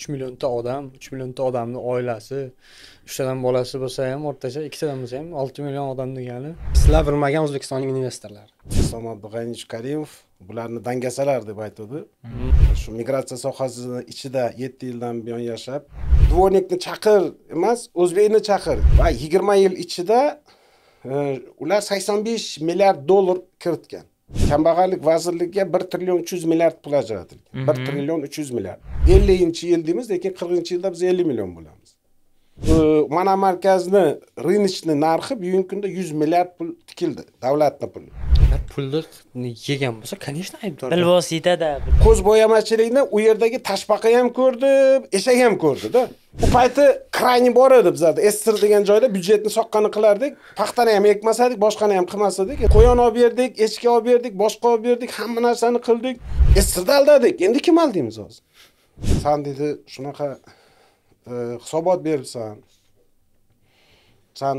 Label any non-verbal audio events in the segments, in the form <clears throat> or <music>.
uch millionta odam uch millionta odamni oilasi uchtadan bolasi bo'lsa ham o'rtacha ikkitadan bo'lsa ham olti million odam degani sizlar bilmagan o'zbekistonlik investorlar islom abdug'aniyevich karimov bularni dangasalar deb aytuvdi mm-hmm. shu migratsiya sohasini ichida yetti yildan buyon yashab dvornikni chaqir emas o'zbekni chaqir va yigirma yil ichida e, ular sakson besh milliard dollar kiritgan kambag'allik vazirligiga bir trillion uch yuz milliard pul ajratilgan mhm. bir trillion uch yuz milliard elliginchi yil deymiz lekin qirqinchi yilda biz ellik million bo'lamiz mana markazni рыночный narxi bugungi kunda yuz milliard pul tikildi davlatni puli pulni yegan bo'lsa конечно aybdor bilvositada bo'yamachilikni u yerdagi tashbaqa ham ko'rdi eshak ham ko'rdida u payti крайний bor edi bizlarda sssr degan joyda byudjetni soqqani qilardik paxtani ham ekmas edik boshqani ham qilmas edik qo'yon olib berdik echki olib berdik boshqa olib berdik hamma narsani qildik sssrni aldadik endi kim aldaymiz hozir san deydi shunaqa e, hisobot beribsan san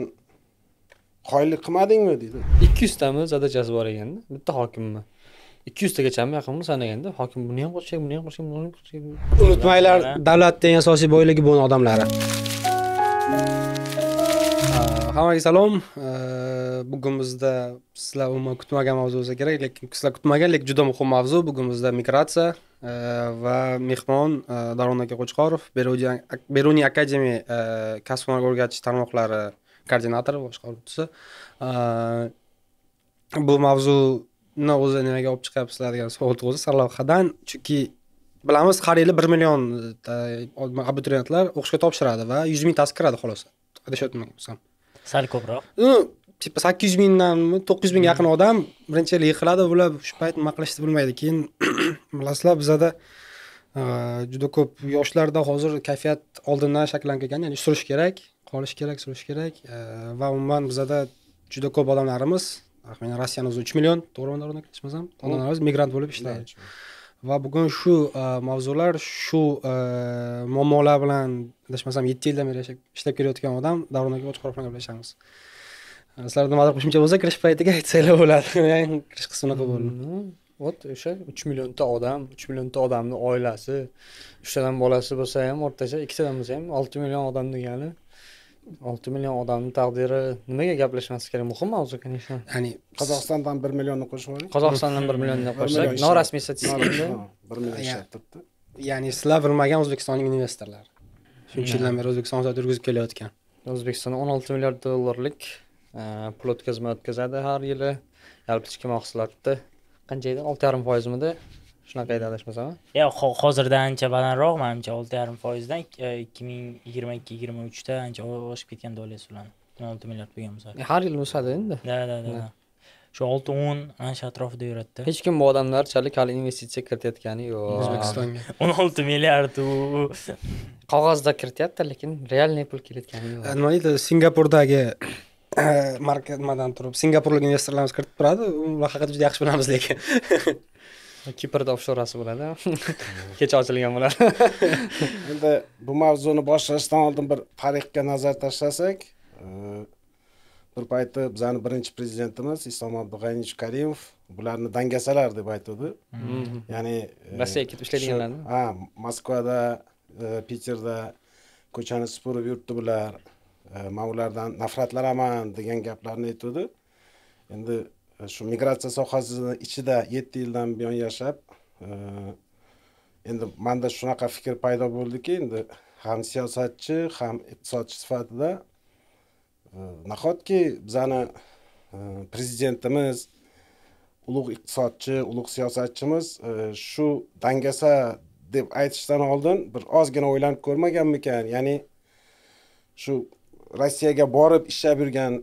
qoyillik qilmadingmi deydi ikki yuztami zadachasi bor ekanda bitta hokimni ikki yuztagachami yaqinmi sanaganda hokim buni ham qo'shsak buni ham qo'shsak buni ham qo'shsak unutmanglar davlatni eng asosiy boyligi bu odamlari hammaga salom bugun bizda sizlar umuman kutmagan mavzu bo'lsa kerak lekin sizlar kutmagan lekin juda muhim mavzu bugun bizda migratsiya va mehmon darron aka qo'chqorov beruniy akademiya kasb hunar o'rgatish tarmoqlari koordinator boshqaruvchisi bu mavzuni o'zi nimaga olib chiqyapsizlar degan savol tug'ilsa sarlavhadan chunki bilamiz har yili bir million e, abituriyentlar o'qishga topshiradi va yuz mingtasi kiradi xolos adashayotmagan bo'lsam sal ko'proq типа sakkiz yuz mingdanmi to'qqiz yuz mingga yaqin odam birinchi yil yiqiladi ular shu payt nima qilishni bilmaydi keyin <clears throat> bilasizlar bizada e, juda ko'p yoshlarda hozir kayfiyat oldindan shakllanib kelgan ya'ni surish kerak qolish kerak surish kerak va umuman bizada juda ko'p odamlarimiz taxminan ah, rossiyani o'zi uch million to'g'rimi o'rnaklashmasam odamlarimiz migrant bo'lib ishlaydi va bugun shu e, mavzular shu e, muammolar bilan adashmasam yetti yildan beri yashab ishlab kelayotgan odam davron aka ochiqroq bilan gaplashamiz e, sizlarda nimadir qo'shimcha bo'lsa kirish paytiga aytsanglar bo'ladi <laughs> kirish qismi unaqa bo'ldi mm-hmm. вот o'sha uch millionta odam uch millionta odamni oilasi uchtadan bolasi bo'lsa ham o'rtacha ikkitadan bo'lsa ham olti million odam degani olti million odamni taqdiri nimaga gaplashmaslik kerak muhim mavzu конечно ya'ni qozog'istondan bir millionni qo'shib oling qozog'istondan bir millionni qo'shsak norasmiy statistikada bir million ya'ni sizlar bilmagan o'zbekistonning investorlari shuncha yildan beri o'zbekiston ozod yurgizib kelayotgan o'zbekiston o'n olti milliard dollarlik e, pul o'tkazma o'tkazadi har yili yalpi ichki mahsulotni qancha edi olti yarim foizmidi shunaqa edi adashmasam yo'q hozirda ancha balandroq manimcha olti yarim foizdan e, ikki ming yigirma ikki yigirma uchda ancha oshib ketgan dollar ularni o'n olti milliard bo'lgan bo'lsa e, har yili o'sadi endi da da da hm. shu olti o'n ana shu atrofida yuradida hech kim bu odamlarchalik hali investitsiya kiritayotgani yo'q o'zbekistonga <laughs> o'n olti milliard u qog'ozda kirityapti lekin realniy pul kelayotgani yo'q e, nima deydi singapurdagi nimadan <coughs> turib singapurlik investorlarimiz kiritib turadi ular haqida juda yaxshi bilamiz lekin <laughs> kiprda ofshorasi bo'ladi <laughs> <laughs> kecha ochilgan bo'ladi <laughs> endi bu mavzuni boshlashdan oldin bir tarixga nazar tashlasak e, bir paytda bizani birinchi prezidentimiz islom abdug'aniyevich karimov bularni dangasalar deb aytuvdi mm-hmm. ya'ni e, rossiyaga ketib ishlaydiganlarni ha moskvada e, piterda ko'chani supurib yuribdi bular man ulardan nafratlanaman degan gaplarni aytuvdi endi shu migratsiya sohasini ichida yetti yildan buyon yashab e, endi manda shunaqa fikr paydo bo'ldiki endi ham siyosatchi ham iqtisodchi sifatida e, nahotki bizani e, prezidentimiz ulug' iqtisodchi ulug' siyosatchimiz shu dangasa deb aytishdan oldin bir ozgina o'ylanib ko'rmaganmikan ya'ni shu rossiyaga borib ishlab yurgan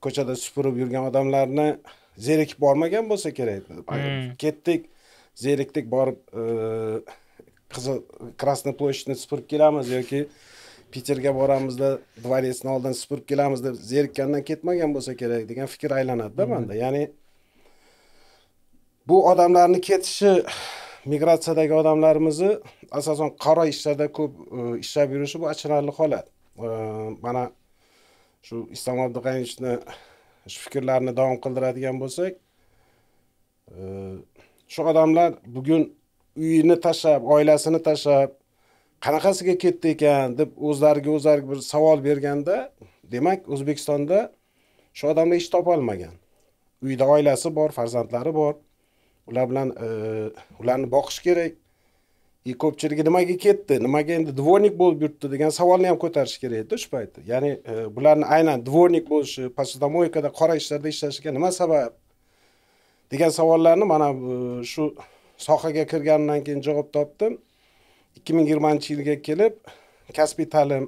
ko'chada supurib yurgan odamlarni zerikib bormagan bo'lsa kerak hmm. ketdik zerikdik borib e, qizil красный площадьni supurib kelamiz yoki piterga boramizda dvorецni oldin supurib kelamiz deb zerikkandan ketmagan bo'lsa kerak degan fikr aylanadida manda hmm. ya'ni bu odamlarni ketishi migratsiyadagi odamlarimizni asosan qaro ishlarda ko'p e, ishlab yurishi bu achinarli holat e, mana shu islom abdug'aniyevichni shu fikrlarni davom qildiradigan bo'lsak e, shu odamlar bugun uyini tashlab oilasini tashlab qanaqasiga ketdi ekan deb o'zlariga o'zlari bir savol berganda demak o'zbekistonda shu odamlar ish topolmagan uyda oilasi bor farzandlari bor ular bilan e, ularni boqish kerak и ko'pchiligi nimaga ketdi nimaga endi dvornik bo'lib yuribdi degan savolni ham ko'tarish kerak edida shu paytda ya'ni e, bularni aynan dvornik bo'lishi посудомойкада qora ishlarda ishlashiga nima sabab degan savollarni mana e, shu sohaga kirganimdan keyin javob topdim ikki ming yigirmanchi yilga kelib kasbiy ta'lim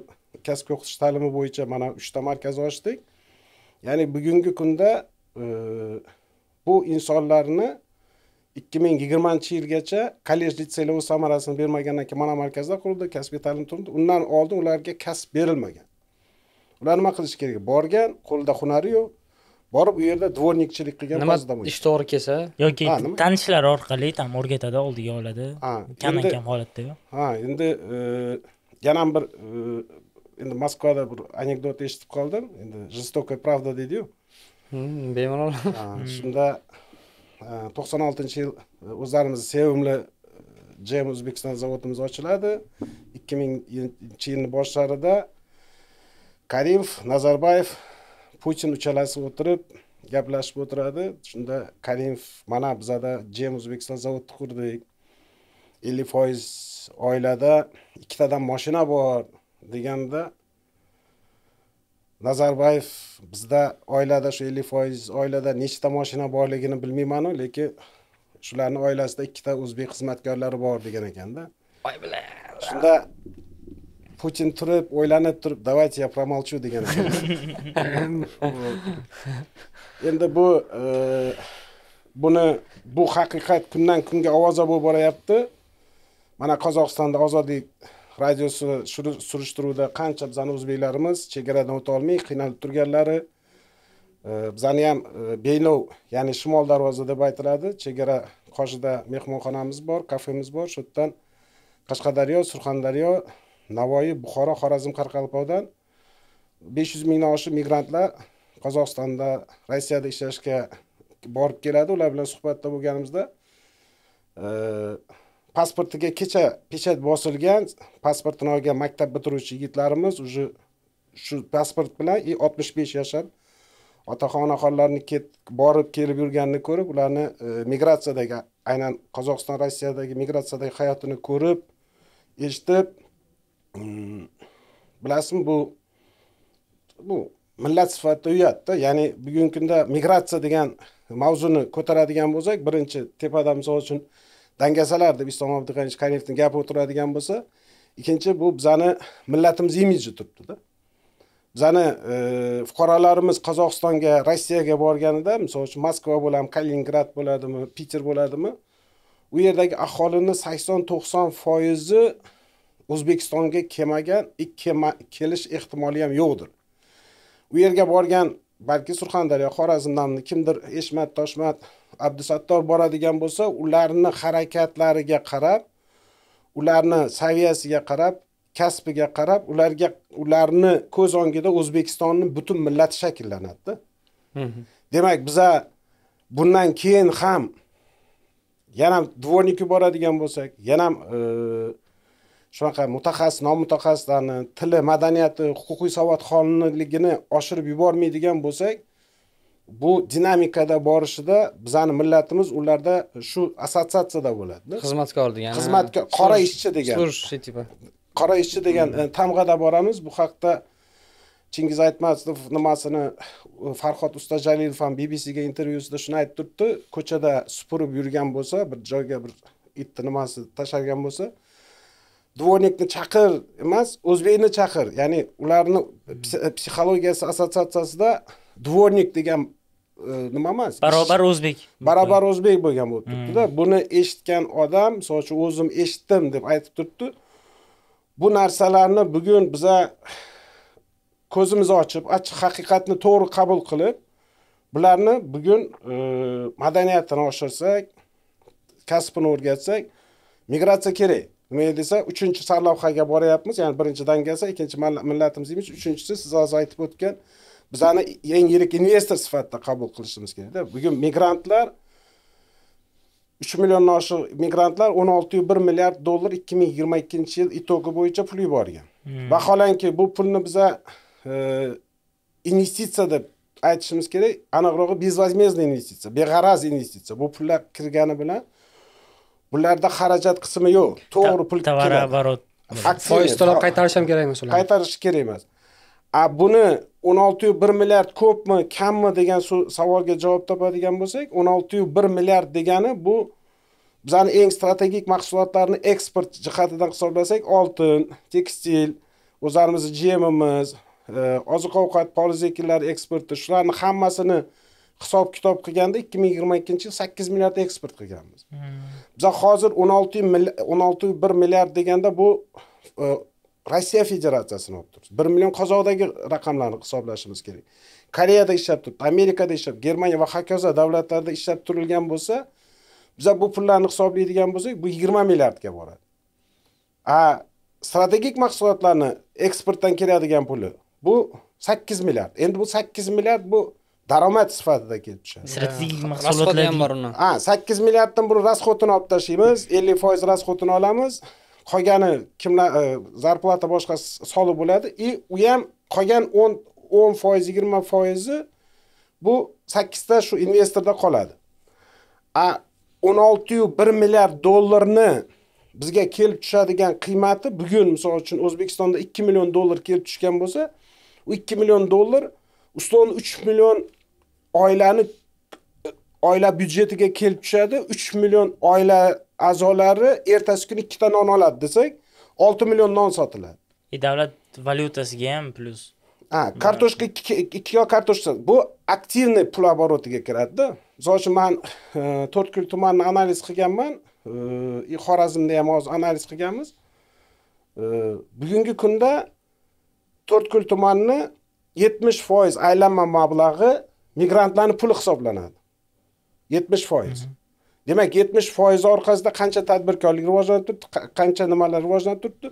kasbiy o'qitish ta'limi bo'yicha mana uchta markaz ochdik ya'ni bugungi kunda e, bu insonlarni ikki ming yigirmanchi yilgacha kollej litseylar o'z samarasini bermagandan keyin markazlar qurildi kasbiy ta'lim turdi undan oldin ularga kasb berilmagan ular nima qilishi kerak borgan qo'lida hunari yo'q borib u yerda dvornikchilik qilgan nima ish to'g'ri kelsa yoki tanishlari orqali там o'rgatadi oldiga oladi kamdan kam holatda ha endi e, yana bir e, endi moskvada bir anekdot eshitib qoldim endi жестокая правда deydiyu bemalol shunda to'qson oltinchi yil e, o'zlarimizni sevimli e, jm o'zbekiston zavodimiz ochiladi ikki mingnchi yilni boshlarida karimov nazarbayev putin uchalasi o'tirib gaplashib o'tiradi shunda karimov mana bizada jm o'zbekiston zavodni qurdik ellik foiz oilada ikkitadan moshina bor deganda nazarbayev bizda oilada shu ellik foiz oilada nechta moshina borligini bilmaymanu lekin shularni oilasida ikkita o'zbek xizmatkorlari bor degan ekanda shunda putin turib o'ylanib turib давайте я промолчу degan ekan <laughs> endi bu e, buni bu haqiqat kundan kunga ovoza bo'lib boryapti mana qozog'istonda ozodlik radio surishtiruvda qancha bizani o'zbeklarimiz chegaradan o'ta olmay qiynalib turganlari e, bizani ham e, beynov ya'ni shimol darvoza deb aytiladi chegara qoshida mehmonxonamiz bor kafemiz bor shu yerdan qashqadaryo surxondaryo navoiy buxoro xorazm qarqalpoqdan besh yuz mingdan oshiq migrantlar qozog'istonda rossiyada ishlashga borib keladi ular bilan suhbatda bo'lganimizda e, pasportiga kecha pechat bosilgan pasportini olgan maktab bitiruvchi yigitlarimiz уже shu pasport bilan и oltmish besh yashar otaxon onaxonlarni borib kelib yurganini ko'rib ularni e, migratsiyadagi aynan qozog'iston rossiyadagi migratsiyadagi hayotini ko'rib eshitib mm, bilasizmi bu bu millat sifatida uyatda ya'ni bugungi kunda migratsiya degan mavzuni ko'taradigan bo'lsak birinchi tepadan misol uchun dangasalar deb islom abdug'aniyevich kariyevni gapi o'tiradigan bo'lsa ikkinchi bu bizani millatimiz imiji turibdida bizani e, fuqarolarimiz qozog'istonga rossiyaga borganida misol uchun moskva bo'ladimi kaliningrad bo'ladimi piter bo'ladimi u yerdagi aholini sakson to'qson foizi o'zbekistonga kelmagan kelish ehtimoli ham yo'qdir u yerga borgan balki surxondaryo xorazmdanmi kimdir eshmat toshmat abdusattor boradigan bo'lsa ularni harakatlariga qarab ularni saviyasiga qarab kasbiga qarab ularga ularni ko'z o'ngida o'zbekistonni butun millati shakllanadida demak biza bundan keyin ham yana dvorniki boradigan bo'lsak yana e, shunaqa mutaxassis nomutaxassislarni tili madaniyati huquqiy savodxonligini oshirib yubormaydigan bo'lsak bu dinamikada borishida bizani millatimiz ularda shu assotsiatsiyada bo'ladida xizmatkor degan xizmatkor qora ishchi degan qora ishchi degan e, tamg'ada boramiz bu haqda chingiz aytmatov nimasini farhod ustajalilov ham bbcga intervyusida shuni aytib turibdi ko'chada supurib yurgan bo'lsa bir joyga bir itni nimasi tashlagan bo'lsa dvornikni chaqir emas o'zbekni chaqir ya'ni ularni psixologiyasi assotsiatsiyasida dvornik degan nima emas barobar o'zbek barobar o'zbek bo'lgan bo'lib turibdida buni eshitgan odam misol uchun o'zim eshitdim deb aytib turibdi bu narsalarni bugun biza ko'zimizni ochib ochiq haqiqatni to'g'ri qabul qilib bularni bugun e, madaniyatini oshirsak kasbini o'rgatsak migratsiya kerak nimaga desa uchinchi sarlavhaga boryapmiz ya'ni birinchi dangasa ikkinchi millatimiz imij uchinchisi siz hozir aytib o'tgan bizani eng yirik investor sifatida qabul qilishimiz kerakda bugun migrantlar uch milliondan oshiq migrantlar o'n oltiyu bir milliard dollar ikki ming yigirma ikkinchi yil itogi bo'yicha pul yuborgan hmm. vaholanki bu pulni biza e, investitsiya deb aytishimiz kerak aniqrog'i безвозмездный investitsiya beg'araz investitsiya bu pullar kirgani bilan bularda xarajat qismi yo'q to'g'ri pul tovar оборот foiz to'lab qaytarish ham kerak emas ularni qaytarish kerak emas a buni 16.1 milliard ko'pmi, kammi degan savolga javob topadigan bo'lsak, 16.1 milliard degani bu bizani eng strategik mahsulotlarni eksport jihatidan hisoblasak, oltin, tekstil, o'zlarimizni GMimiz, e, oziq-ovqat, polizekinlar eksporti, shularni hammasini hisob-kitob qilganda 2022 yil 8 milliard eksport qilganmiz. Hmm. o'n Biz hozir 16 16.1 milliard deganda bu e, rossiya federatsiyasini olib turibsiz bir million qozoqdagi raqamlarni hisoblashimiz kerak koreyada ishlab turibdi amerikada ishlab germaniya va hokazo davlatlarda ishlab turilgan bo'lsa biza bu pullarni hisoblaydigan bo'lsak bu yigirma milliardga boradi a strategik mahsulotlarni eksportdan keladigan puli bu sakkiz milliard endi bu sakkiz milliard bu daromad sifatida kelib tushadi strategik mahsulotlar ham bor uni ha sakkiz milliarddan buni расходini olib tashlaymiz ellik foiz расходini olamiz qolgani kimlar e, zarplata boshqa soliq bo'ladi и u ham qolgan 10 10 foiz yigirma foizi bu 8 ta shu investorda qoladi a 16.1 milliard dollarni bizga kelib tushadigan qiymati bugun misol uchun O'zbekistonda 2 million dollar kelib tushgan bo'lsa u 2 million dollar ustidan 3 million oilani oila byudjetiga kelib tushadi 3 million oila a'zolari ertasi kuni ikkita non oladi desak 6 million non sotiladi и e, davlat valyutasiga ham plyus ha kartoshka ikki kilo kartoshka bu aktivniy pul оборотiga kiradida misol uchun man e, to'rtko'l tumanini analiz qilganman и e, xorazmda ham hozir analiz qilganmiz bugungi kunda to'rtko'l tumanini yetmish foiz aylanma mablag'i migrantlarni puli hisoblanadi yetmish foiz mhm. demak 70% orqasida qancha tadbirkorlik rivojlanib turibdi qancha nimalar rivojlanib turibdi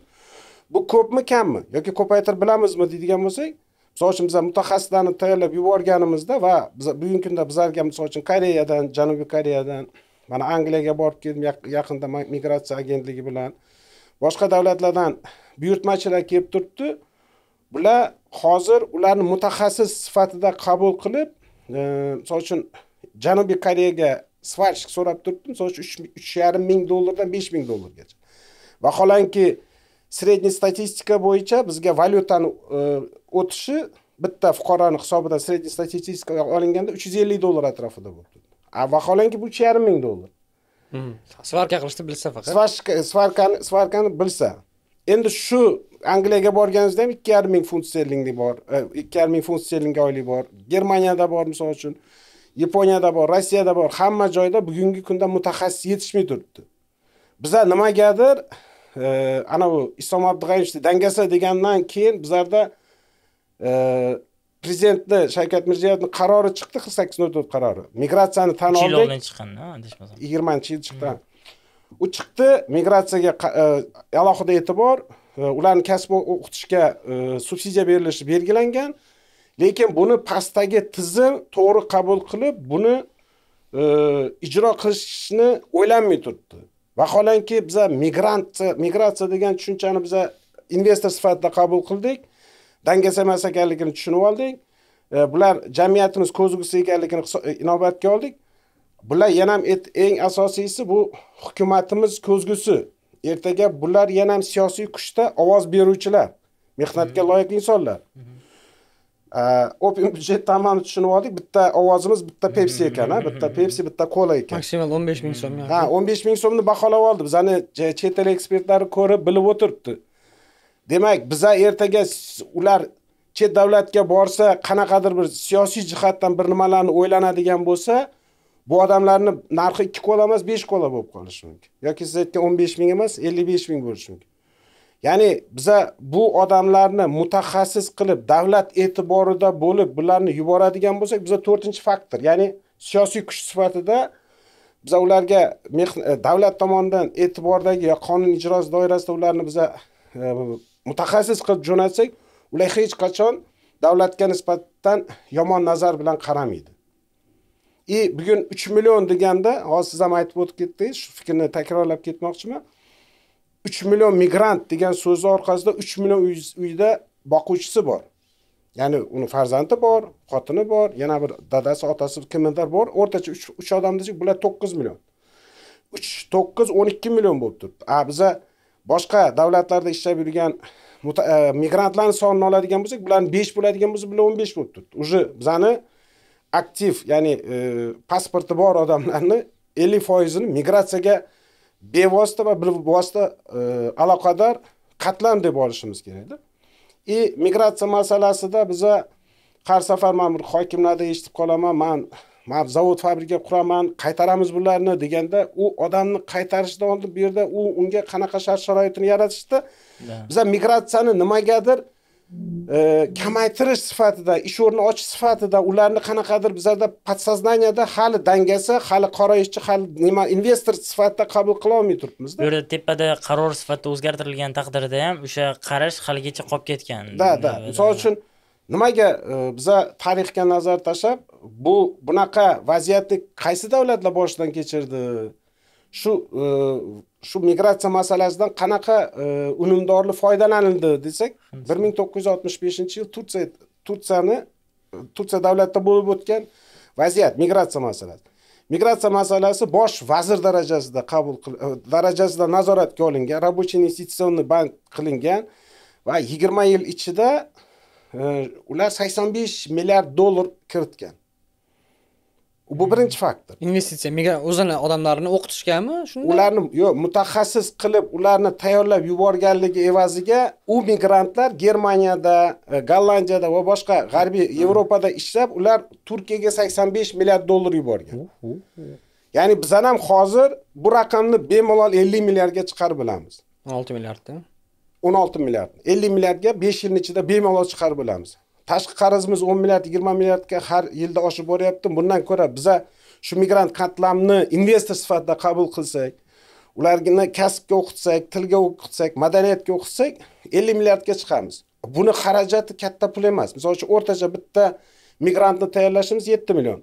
bu ko'pmi kammi yoki ko'paytirib bilamizmi deydigan bo'lsak misol uchun biza mutaxassislarni tayyorlab yuborganimizda va bugungi kunda bizlarga misol uchun koreyadan janubiy koreyadan mana angliyaga borib keldim yaqinda migratsiya agentligi bilan boshqa davlatlardan buyurtmachilar kelib turibdi bular hozir ularni mutaxassis sifatida qabul qilib e, misol uchun janubiy koreyaga сварщик so'rab turibdim misol uchun uch yarim ming dollardan besh ming dollargacha vaholanki средний statistika bo'yicha bizga valyutani o'tishi bitta fuqaroni hisobidan средний statistika olinganda uch yuz ellik dollar atrofida bo'libdi vaholanki bu uch yarim ming dollar svarka qilishni bilsa faqat svarkani svarkani bilsa endi shu angliyaga borganimizda ham ikki yarim ming funt sterlinglik bor ikki yarim ming funt sterling oylik bor germaniyada bor misol uchun Yaponiyada bor, Rossiyada bor, hamma joyda bugungi kunda mutaxassis yetishmay turibdi. Bizlar nimagadir anavi e, ana Islom Abdug'ayevich dangasa degandan keyin bizlarda e, prezidentni Shavkat Mirziyoyevni qarori chiqdi to'rt qarori. Migratsiyani tan oldik. Yil oldin chiqqan, adashmasam. 20-yil chiqqan. U chiqdi, migratsiyaga e, alohida e'tibor, ularni kasb o'qitishga subsidiya berilishi belgilangan. lekin buni pastdagi tizim to'g'ri qabul qilib buni e, ijro qilishni o'ylanmay turibdi vaholanki biza migratsiya migratsiya degan tushunchani biza investor sifatida qabul qildik dangasa emas ekanligini tushunib oldik e, bular jamiyatimiz ko'zgusi ekanligini e, inobatga oldik bular yana ham eng asosiysi bu hukumatimiz ko'zgusi ertaga bular yana ham siyosiy kuchda ovoz beruvchilar mehnatga loyiq insonlar opium byudjet hammamiz tushunib oldik bitta ovozimiz bitta pepsi ekan a bitta pepsi bitta kola ekan maksimal o'n besh ming so'm ha o'n besh ming so'mni baholab oldi bizani chet el ekspertlari ko'rib bilib o'tiribdi demak biza ertaga ular chet davlatga borsa qanaqadir bir siyosiy jihatdan bir nimalarni o'ylanadigan bo'lsa bu odamlarni narxi ikki kola emas besh kola bo'lib qolishi mumkin yoki siz aytgan o'n besh ming emas ellik besh ming bo'lishi mumkin Ya'ni biza bu odamlarni mutaxassis qilib, davlat e'tiborida bo'lib, bularni yuboradigan bo'lsak, biza 4-faktor, ya'ni siyosiy kuch sifatida biza ularga e, davlat tomonidan e'tibordagi yo qonun ijrosi doirasida ularni biza e, mutaxassis qilib jo'natsak, ular hech qachon davlatga nisbatan yomon nazar bilan qaramaydi. И bugun 3 million deganda, hozir siz ham aytib o'tib ketdingiz, shu fikrni takrorlab ketmoqchiman. 3 million migrant degan so'zi orqasida 3 million uyda boquvchisi bor ya'ni uni farzandi bor xotini bor yana bir dadasi otasi kimnidir bor o'rtacha 3 odam desak bular 9 million 3 9 12 million bo'lib turibdi a biza boshqa davlatlarda ishlab yurgan e, migrantlarni sonini oladigan bo'lsak bularni 5 bo'ladigan bo'lsa bular 15 bo'lib turibdi уже bizani aktiv ya'ni e, pasporti bor odamlarni 50 foizini migratsiyaga bevosita va bilvosita e, aloqador qatlam deb olishimiz kerakda и migratsiya masalasida biza har safar man bir hokimlardan eshitib qolaman man man zavod fabrika quraman qaytaramiz bularni deganda u odamni qaytarishdan oldin bu yerda u unga qanaqa shart sharoitini yaratishda biza migratsiyani nimagadir Э, kamaytirish sifatida ish o'rni ochish sifatida ularni qanaqadir bizlarda подсознаниеda hali dangasa hali qorayishchi hali nima investor sifatida qabul qila olmay turibmizda bu yerda tepada qaror sifatida o'zgartirilgan taqdirda ham o'sha qarash haligacha qolib ketgan da да misol uchun nimaga e, biza tarixga nazar tashlab bu bunaqa vaziyatni qaysi davlatlar boshidan kechirdi shu e, shu migratsiya masalasidan qanaqa e, unumdorli foydalanildi desak bir ming to'qqiz yuz oltmish beshinchi yil turtsiya turtsiyani turtsiya davlatida bo'lib o'tgan vaziyat migratsiya masalasi migratsiya masalasi bosh vazir darajasida qabul e, darajasida nazoratga olingan рабочий инвестиционный bank qilingan va yigirma yil ichida e, ular sakson besh milliard dollar kiritgan bu birinchi faktor investitsiya migrant o'zini odamlarini o'qitishganmi shunday ularni yo'q mutaxassis qilib ularni tayyorlab yuborganligi evaziga u migrantlar germaniyada e, gollandiyada va boshqa g'arbiy yevropada ishlab ular turkiyaga sakson besh milliard dollar yuborgan ya'ni bizlar ham hozir bu raqamni bemalol ellik milliardga chiqarib bilamiz o'n olti milliardda o'n olti milliard ellik milliardga besh yilni ichida bemalol chiqarib bilamiz tashqi qarzimiz 10 milliard 20 milliardga har yilda oshib boryapti bundan ko'ra biza shu migrant qatlamni investor sifatida qabul qilsak ularni kasbga o'qitsak tilga o'qitsak madaniyatga o'qitsak 50 milliardga chiqamiz buni xarajati katta pul emas misol uchun o'rtacha bitta migrantni tayyorlashimiz 7 million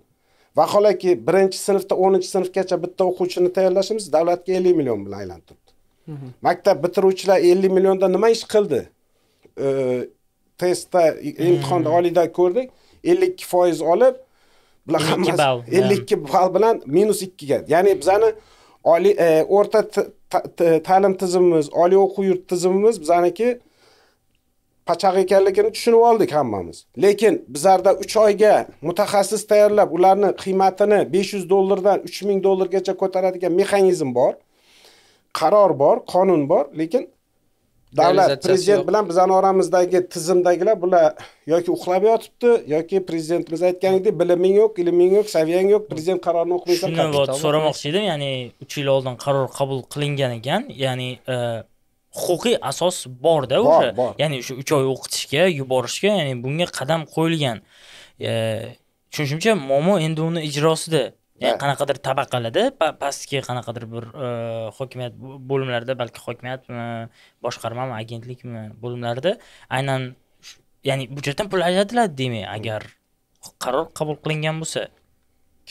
vaholanki birinchi sinfda 10 sinfgacha bitta o'quvchini tayyorlashimiz davlatga 50 million bilan aylanib turibdi maktab bitiruvchilar 50 millionda nima ish qildi testda hmm. imtihonda oliyda ko'rdik 52% olib bular hammasi ikki ball bilan minus 2 ga ya'ni bizani oliy e, o'rta ta'lim tizimimiz oliy o'quv yurt tizimimiz bizaniki pachaq ekanligini tushunib oldik hammamiz. Lekin bizlarda 3 oyga mutaxassis tayyorlab, ularni qiymatini 500 dollardan 3000 dollargacha ko'taradigan mexanizm bor. Qaror bor, qonun bor, lekin davlat prezident bilan bizani oramizdagi tizimdagilar bular yoki uxlab yotibdi yoki prezidentimiz aytganidek biliming yo'q ilming yo'q saviyang yo'q prezident qarorini o'qimaysan shuni so'ramoqchi edim ya'ni uch yil oldin qaror qabul qilingan ekan ya'ni e, huquqiy asos borda o'sha ya'ni o'sha uch oy o'qitishga yuborishga ya'ni bunga qadam qo'yilgan e, tushunishimcha muammo endi uni ijrosida ya'ni qanaqadir tabaqalarda pastki qanaqadir bir e, hokimiyat bo'limlarida balki hokimiyatmi boshqarmami agentlikmi bo'limlarida aynan ya'ni budjetdan pul ajratiladi deymi agar qaror qabul qilingan bo'lsa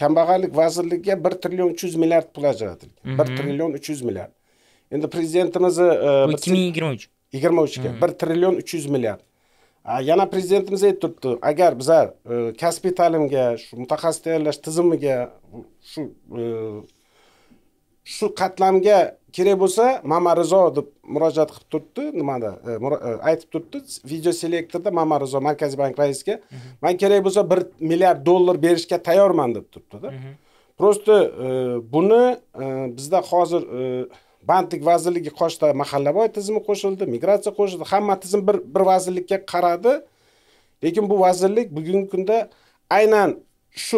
kambag'allik vazirligiga bir trillion uch yuz milliard pul ajratilgan bir mhm. trillion uch yuz milliard endi prezidentimizni e, ikki ming yigirma uch yigirma uchga mhm. bir trillion uch yuz milliard yana prezidentimiz aytib turibdi agar bizlar e, kasbiy ta'limga shu mutaxassis tayyorlash tizimiga shu e, shu qatlamga kerak bo'lsa mama rizo deb murojaat qilib turibdi nimada e, aytib turibdi video selektorda mama rizo markaziy bank raisiga man kerak bo'lsa bir milliard dollar berishga tayyorman deb turibdida просто buni bizda hozir bandlik vazirligi qoshida boy tizimi qo'shildi migratsiya qo'shildi hamma tizim bir bir vazirlikka qaradi lekin bu vazirlik bugungi kunda aynan shu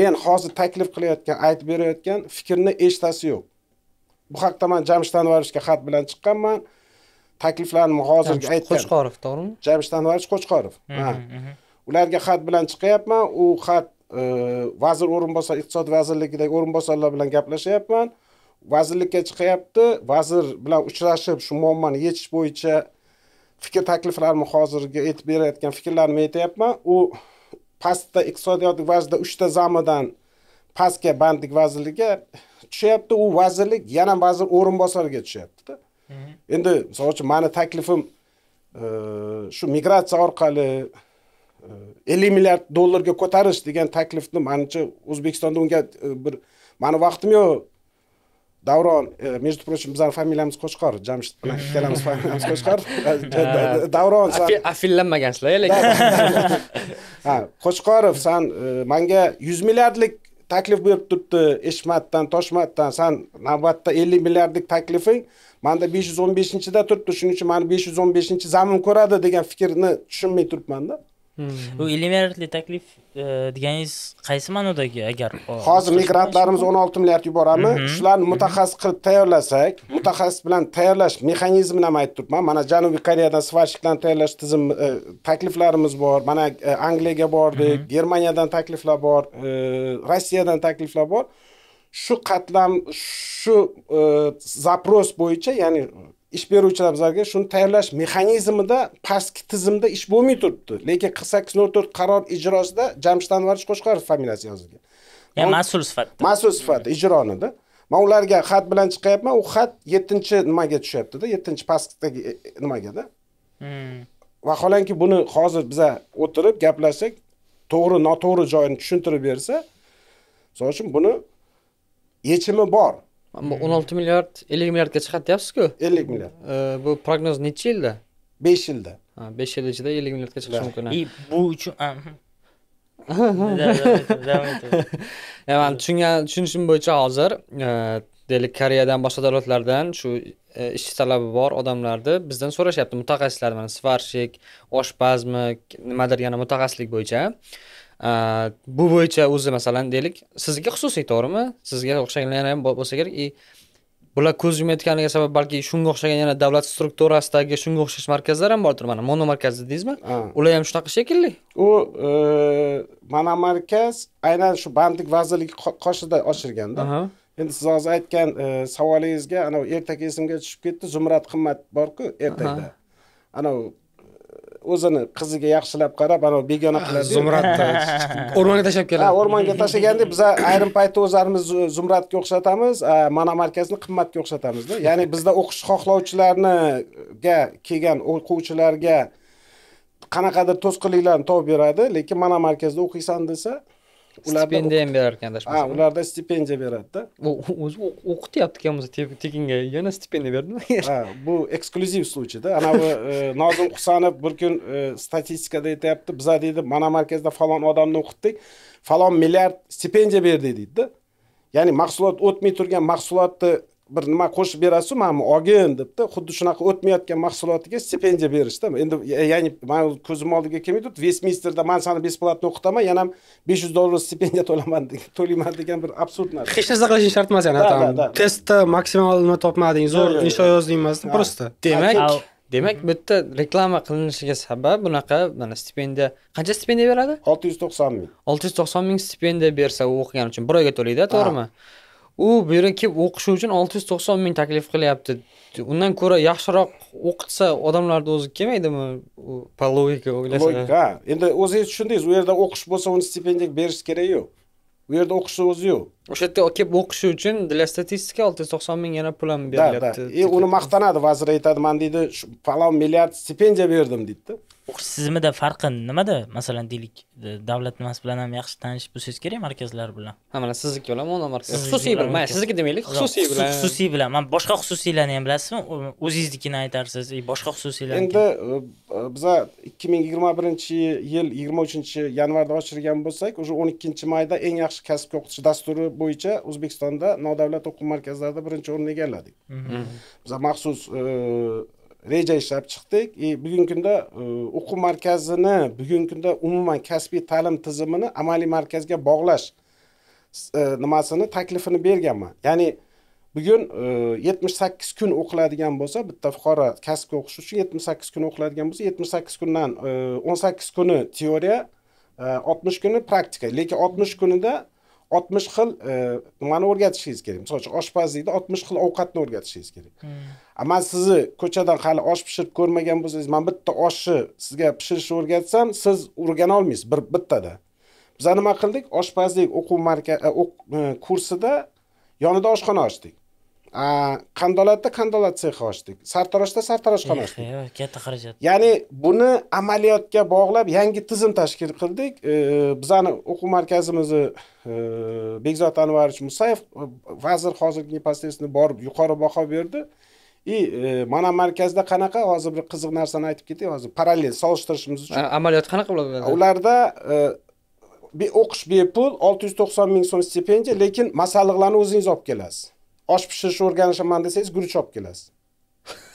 men hozir taklif qilayotgan aytib berayotgan fikrni eshitasi yo'q bu haqda man jamshid anvarovichga xat bilan chiqqanman takliflarimni hozir aytgan qo'chqorov to'g'rimi jamshid anvarovich qo'chqorov ha ularga xat bilan chiqyapman u xat e, vazir o'rinbosari iqtisod vazirligidagi o'rinbosarlar bilan gaplashyapman şey vazirlikka chiqyapti vazir bilan uchrashib shu muammoni yechish bo'yicha fikr takliflarimni hozirgi aytib berayotgan fikrlarimni aytyapman u pastda iqtisodiyot vazirda uchta zamidan pastga bandlik vazirligiga tushyapti u vazirlik yana vazir o'rinbosariga tushyaptida mhm. endi misol uchun mani taklifim e, shu migratsiya orqali e, ellik milliard dollarga ko'tarish degan taklifni manimcha o'zbekistonda unga e, bir mani vaqtim yo'q davron e, между прочим bizani familiyamiz qo'chqor jamshid bilan ikkalamiz familiyamiz qo'chqor davron san afillanmagansizlar lekin ha qo'chqorov san manga yuz milliardlik taklif berib turibdi eshmatdan toshmatdan san navbatda ellik milliardlik taklifing manda besh yuz o'n beshinchida turibdi shuning uchun mani besh yuz o'n beshinchi zamim ko'radi degan fikrni tushunmay turibmanda u elementli taklif deganingiz qaysi ma'nodagi agar hozir migrantlarimiz o'n olti milliard yuboramiz shularni mutaxassis qilib tayyorlasak mutaxassis bilan tayyorlash mexanizmini ham aytib turibman mana janubiy koreyadan svarshiklarni tayyorlash tizim takliflarimiz bor mana angliyaga bordik germaniyadan takliflar bor rossiyadan takliflar bor shu qatlam shu e, zapros bo'yicha ya'ni ish beruvchilar bizlarga shuni tayyorlash mexanizmida pastki tizimda ish bo'lmay turibdi lekin qirq sakkiz nol to'rt qaror ijrosida jamshid anvarovich qo'shqarov familiyasi yozilgan ya'ni mas'ul sifatida mas'ul sifatida ijronida man ularga xat bilan chiqyapman u xat yettinchi nimaga tushyaptida yettinchi pastdagi e, e, nimagada hmm. vaholanki buni hozir biza o'tirib gaplashsak to'g'ri noto'g'ri joyini tushuntirib bersa misol uchun buni yechimi bor o'n olti milliard ellik milliardgacha chiqatyapsiz-ku ellik milliard bu prognoz necha yilda besh yilda ha besh yil ichida ellik milliardga chiqishi mumkin и bu uchun <laughs> man tushungan tushunishim bo'yicha hozir e, deylik koreyadan boshqa davlatlardan shu e, ishchi talabi bor odamlarni bizdan so'rashyapti mutaxassislar mana svarshik oshpazmi nimadir yana mutaxassislik bo'yicha bu bo'yicha o'zi masalan deylik sizga xususiy to'g'rimi sizga o'xshagan yana ham bo'lsa kerak и bular ko'z yumayotganligi sabab balki shunga o'xshagan yana davlat strukturasidagi shunga o'xshash markazlar ham bordir mana monomarkaz dedingizmi ular ham shunaqa shekilli u monomarkaz aynan shu bandlik vazirligi qoshida ochilganda endi siz hozir aytgan savolingizga anavi ertak esimga tushib ketdi zumrad qimmat borku ertakda anavi o'zini qiziga yaxshilab qarab anavi begona ah, qiladi zumradni <laughs> o'rmonga tashlab keladi ha o'rmonga tashlaganda biz ayrim paytda o'zlarimiz zumradga o'xshatamiz mana markazni qimmatga o'xshatamizda ya'ni bizda o'qish xohlovchilarniga kelgan o'quvchilarga qanaqadir to'sqinliklarni topib beradi lekin mana markazda o'qiysan desa stipendiya ham berar ekan adashmasam ha ularda stipendiya beradida o'zi o'zi o'qityaptikan bo'lsa tekinga yana stipendiya berdimi <laughs> ha bu eksklyuziv случайda anavi e, nozim husanov bir kun e, statistikada aytyapti biza deydi mana markazda falon odamni o'qitdik falon milliard stipendiya berdik deydida ya'ni mahsulot o'tmay turgan mahsulotni bir nima qo'shib berasizu mana bu olgin debdi xuddi shunaqa o'tmayotgan mahsulotiga stipendiya berishda endi e, ya'ni mani ko'zimni oldiga kelmaydi vestminsterda man sani бесплатно o'qitaman yana ham besh yuz dollar stipendiya to'laman to'layman degan bir absurd narsa hech narsa qilishing shart emas yana там testda maksimal nima topmading zo'r insho yozding emas просто demak demak yerda reklama qilinishiga sabab bunaqa mana stipendiya qancha stipendiya beradi olti yuz to'qson ming olti yuz to'qson ming stipendiya bersa u o'qigani uchun bir oyga to'laydi to'g'rimi u bu yerga kelib o'qishi uchun olti yuz to'qson ming taklif qilyapti undan ko'ra yaxshiroq o'qitsa odamlarni o'zi kelmaydimi u по logika o'ylasa logika endi o'zingiz tushundingiz u yerda o'qish bo'lsa uni stipendiya berish kerakku u yerda o'qishni o'zi yo'q o'sha yerda kelib o'qishi uchun для statistika olti yuz to'qson ming yana pul ham berilyapti и e, uni maqtanadi vazir aytadi man deydi falon milliard stipendiya berdim deydida o'qish tizimida farqi nimada masalan deylik davlat nimasi bilan ham yaxshi tanishib bilsangiz kerak markazlar bilan ha mana sizniki bilan mana markaz xususiy bilan mana sizniki demaylik xususiy bilan xususiy bilan mana boshqa xususiylarni ham bilasizmi o'zingiznikini aytarsiz boshqa xususiylar endi e, e, biza ikki ming yigirma birinchi yil yigirma uchinchi yanvarda ochilgan bo'lsak уже o'n ikkinchi mayda eng yaxshi kasbga o'qitish dasturi bo'yicha o'zbekistonda nodavlat o'quv markazlarida birinchi o'rinni egalladik mhm. biza maxsus e, reja ishlab chiqdik и bugungi kunda e, o'quv markazini bugungi kunda umuman kasbiy ta'lim tizimini amaliy markazga bog'lash e, nimasini taklifini berganman ya'ni bugun e, yetmish sakkiz kun o'qiladigan bo'lsa bitta fuqaro kasbga o'qish uchun yetmish sakkiz kun o'qiladigan bo'lsa yetmish sakkiz kundan o'n sakkiz kuni teoriya oltmish kuni praktika lekin oltmish kunida 60 xil e, nimani o'rgatishingiz kerak misol uchun oshpazlikda 60 xil ovqatni o'rgatishingiz kerak hmm. man sizni ko'chadan hali osh pishirib ko'rmagan bo'lsangiz man bitta oshni sizga pishirishni o'rgatsam siz o'rgana olmaysiz bir bittada biz nima qildik oshpazlik o'quv markazi e, e, kursida yonida oshxona ochdik qandolatda qandolat sexi ochdik sartaroshda sartaroshxona ochdik katta xarajat ya'ni buni amaliyotga bog'lab yangi tizim tashkil qildik bizani o'quv markazimizni bekzod anvarovich musayev vazir hozirgi непосредственно borib yuqori baho berdi и mana markazda qanaqa hozir bir qiziq narsani aytib ketay hozir parallel solishtirishimiz uchun amaliyot qanaqa bo'ladi ularda o'qish bepul olti yuz to'qson ming so'm stipendiya lekin masalliqlarni o'zingiz olib kelasiz osh pishirishni o'rganishaman desangiz guruch olib kelasiz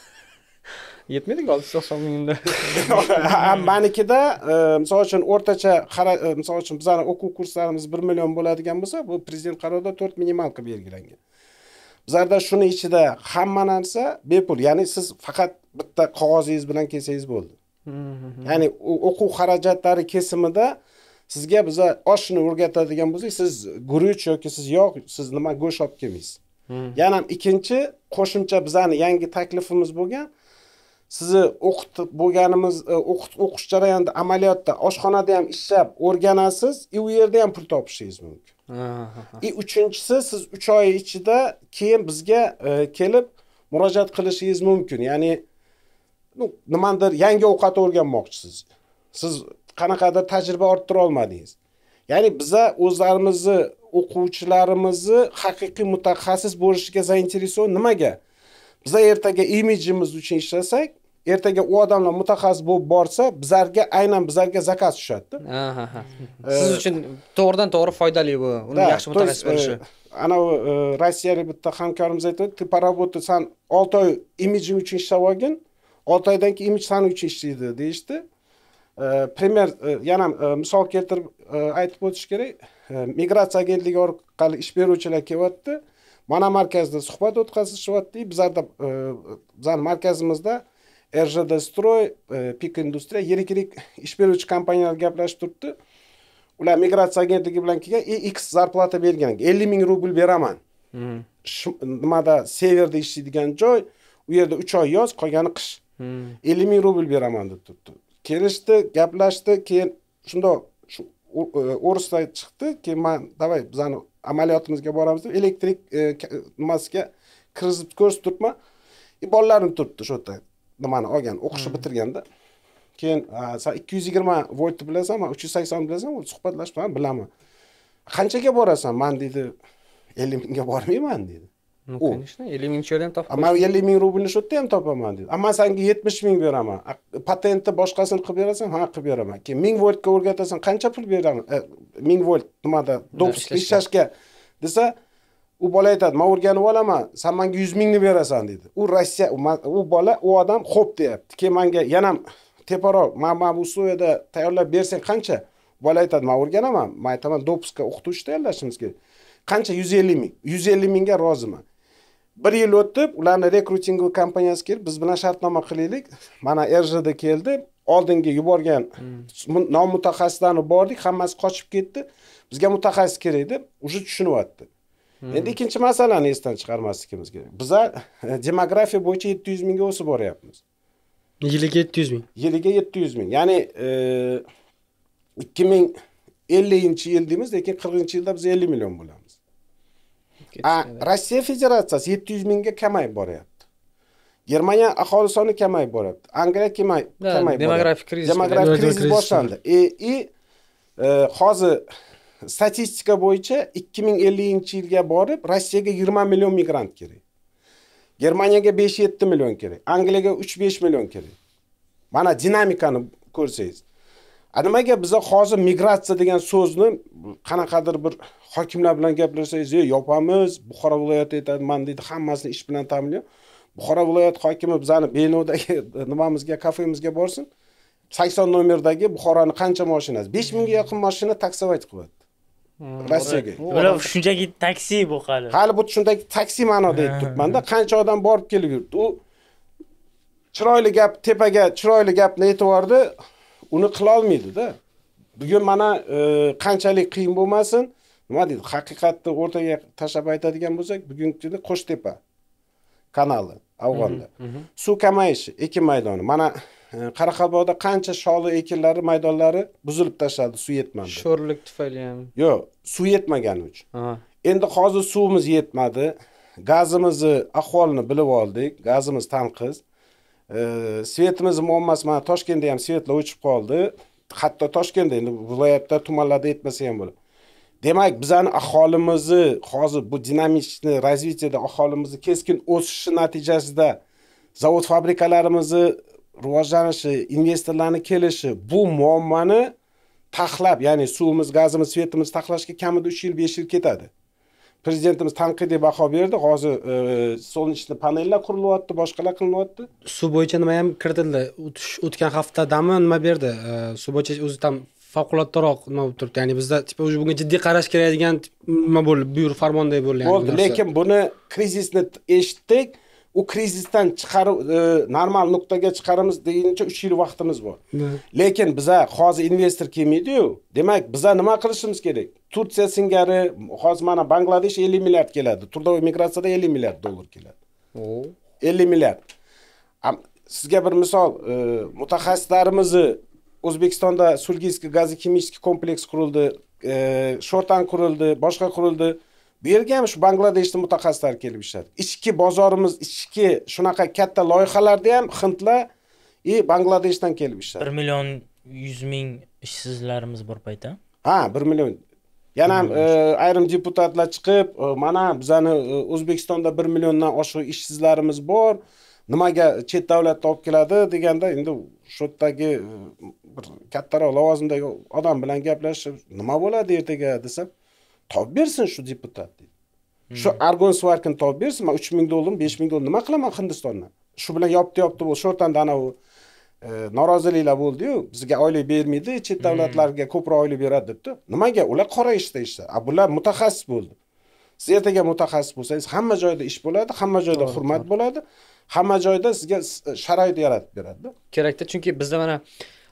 <laughs> yetmaydiku olti sakson mingda <laughs> manikida e, misol uchun o'rtacha e, misol uchun bizani o'quv kurslarimiz bir million bo'ladigan bo'lsa bu prezident qarorida to'rt minimal qilib belgilangan bizlarda shuni ichida hamma narsa bepul ya'ni siz faqat bitta qog'ozingiz bilan kelsangiz bo'ldi mm-hmm. ya'ni o'quv xarajatlari kesimida sizga biza oshni o'rgatadigan bo'lsak siz guruch yoki siz yog' siz nima go'sht olib kelmaysiz yana ikkinchi qo'shimcha bizani yangi taklifimiz bo'lgan sizni o'qitib bo'lganimiz e, o'qish jarayonida amaliyotda oshxonada ham ishlab o'rganasiz и u yerda ham pul topishingiz mumkin и uchinchisi siz uch oy ichida keyin bizga e, kelib murojaat qilishingiz mumkin ya'ni nimanidir yangi ovqat o'rganmoqchisiz siz qanaqadir tajriba orttira olmadingiz ya'ni biza o'zlarimizni o'quvchilarimizni haqiqiy mutaxassis bo'lishiga zaintereson nimaga biza ertaga imijimiz uchun ishlasak ertaga u odamlar mutaxassis bo'lib borsa bizlarga aynan bizlarga zakaz tushadida siz uchun to'g'ridan to'g'ri foydali bu uni yaxshi mutaxassis bo'lishi э, anavi э, rossiyalik bitta hamkorimiz aytadi ты поработай san olti oy imijing uchun ishlab olgin olti oydan keyin imij sani uchun ishlaydi deyishdi primer э, yana misol keltirib aytib o'tish kerak migratsiya agentligi orqali ish beruvchilar kelyapti mana markazda suhbat o'tkazishyapti bizlarda bizani markazimizda rjd stroy pik industriya yirik yirik ish beruvchi kompaniyalar gaplashib turibdi ular migratsiya agentligi bilan kelgan x зарплата bergan ellik ming rubl beraman nimada severda ishlaydigan joy u yerda uch oy yoz qolgani qish ellik ming rubl beraman deb turibdi kelishdi gaplashdi keyin shundoq o'risdan e, chiqdi keyin man давай bizani amaliyotimizga boramiz deb elektrik e, nimasiga kirgizib ko'rsatib turibman и e, bolalarim turibdi shu yerda nimani olgan o'qishni hmm. bitirganda keyin san ikki yuz yigirma voltni bilasan man uch yuz saksonni bilasan suhbatlashib bilaman qanchaga borasan man deydi ellik mingga bormayman deydi ну конечно ellik ming ichadigan topib man ellik ming rublni shu yerda ham topaman deydi a man sanga yetmish ming beraman patentni boshqasini qilib berasan ha qilib beraman keyin ming voltga o'rgatasan qancha pul beraman ming volt nimada допуск ishlashga desa u bola aytadi man o'rganib olaman san manga yuz mingni berasan deydi u rossiya u bola u odam xo'p deyapti keyin manga yana teparoq man mana bu условияda tayyorlab bersang qancha bola aytadi man o'rganaman man aytaman dopuskka o'qituvchi tayyorlashimiz kerak qancha yuz ellik ming yuz ellik mingga roziman bir yil o'tib ularni rekruting kompaniyasi kelib biz bilan shartnoma qilaylik mana rjda keldi oldingi yuborgan hmm. nomutaxassislarni bordik hammasi qochib ketdi bizga mutaxassis kerak deb уже tushunyapti hmm. endi ikkinchi masalani esdan chiqarmasligimiz kerak biza eh, demografiya bo'yicha yetti yuz mingga o'sib boryapmiz yiliga yetti yuz ming yiliga yetti yuz ming ya'ni eh, ikki ming elliginchi yil deymiz lekin qirqinchi yilda biz ellik million bo'lamiz ketishgan rossiya federatsiyasi yetti yuz mingga kamayib boryapti germaniya aholi soni kamayib boryapti angliya kamayib kamayib demografik krizis demografik krizis boshlandi e и e, hozir statistika bo'yicha ikki ming yilga borib rossiyaga yigirma million migrant kerak germaniyaga besh yetti million kerak angliyaga uch besh million kerak mana dinamikani ko'rsangiz nimaga biza hozir migratsiya degan so'zni qanaqadir bir hokimlar bilan gaplashsangiz yo yopamiz buxoro viloyati aytadi man deydi hammasini ish bilan ta'minlayman buxoro viloyati hokimi bizani benovdagi <laughs> nimamizga kafemizga borsin sakson nomerdagi buxoroni qancha moshinasi besh mingga yaqin moshina taksovать qilyapti hmm, rossiyaga biroq shunchaki taksi bu hali hali bu shundagi taksi ma'noda turibmanda qancha odam borib kelib yuribdi u chiroyli gap tepaga chiroyli gapni aytib yubordi uni qilolmaydida bugun mana e, qanchalik qiyin bo'lmasin nima deydi haqiqatni o'rtaga tashlab aytadigan bo'lsak bugungi kunda qo'shtepa kanali afg'onda mhm, mhm. suv kamayishi ekin maydoni mana e, qoraqalpog'da qancha sholi ekinlari maydonlari buzilib tashladi suv yetmadi sho'rlik tufayli ham yo'q suv yetmagani uchun endi hozir suvimiz yetmadi gazimizni ahvolini bilib oldik gazimiz tanqis e, svetimiz muammosi mana toshkentda ham svetlar o'chib qoldi hatto toshkentda endi viloyatda tumanlarda yetmasa ham bo'ladi demak bizani aholimizni hozir bu dinamichni развитиеda aholimizni keskin o'sishi natijasida zavod fabrikalarimizni rivojlanishi investorlarni kelishi bu muammoni taxlab ya'ni suvimiz gazimiz svetimiz taxlashga kamida uch yil besh yil ketadi prezidentimiz tanqidiy baho berdi hozir e, солнечный panellar qurilyapti boshqalar qilinyapti suv bo'yicha nima ham kiritildi o'tgan haftadami nima berdi e, suv bo'yicha o'zi там favquloddaroq nima bo'lib turibdi ya'ni bizda типа уже bunga jiddiy qarash kerak degan nima bo'ldi buyruq farmonday bo'ldi bo'ldi lekin buni krizisni eshitdik u krizisdan chiqarib e, normal nuqtaga chiqaramiz deguncha uch yil vaqtimiz bor lekin biza hozir investor kelmaydiyu demak biza nima qilishimiz kerak turtsiya singari hozir mana bangladesh ellik milliard keladi трудовой migratsiyada ellik milliard dollar keladi ellik milliard sizga bir misol e, mutaxassislarimizni o'zbekistonda sulgiskiy gazokimический kompleks qurildi e, shortan qurildi boshqa qurildi bu yerga ham shu bangladeshni mutaxassislar kelib ishladi ichki bozorimiz ichki shunaqa katta loyihalarda ham hindlar и bangladeshdan kelib ishladi bir million yuz ming ishsizlarimiz bor paytda ha bir million yana ham e, ayrim deputatlar chiqib e, mana bizani o'zbekistonda bir milliondan oshiq ishsizlarimiz bor nimaga chet davlatdan olib keladi deganda endi shu yerdagi bir kattaroq lavozimdagi odam bilan gaplashib nima bo'ladi ertaga desam topib bersin shu deputat deydi shu hmm. argon svarkini topib bersin man uch ming dollar besh ming dollar nima qilaman hindistondan shu bilan yopdi yopdi bo'ldi shu o'rtamda anavi e, noroziliklar bo'ldiyu bizga oylik bermaydi chet hmm. davlatlarga ko'proq oylik beradi debdi nimaga ular qora ishda ishla a bular mutaxassis bo'ldi siz ertaga mutaxassis bo'lsangiz hamma joyda ish bo'ladi hamma joyda hurmat bo'ladi hamma joyda sizga sharoit yaratib beradida kerakda chunki bizda mana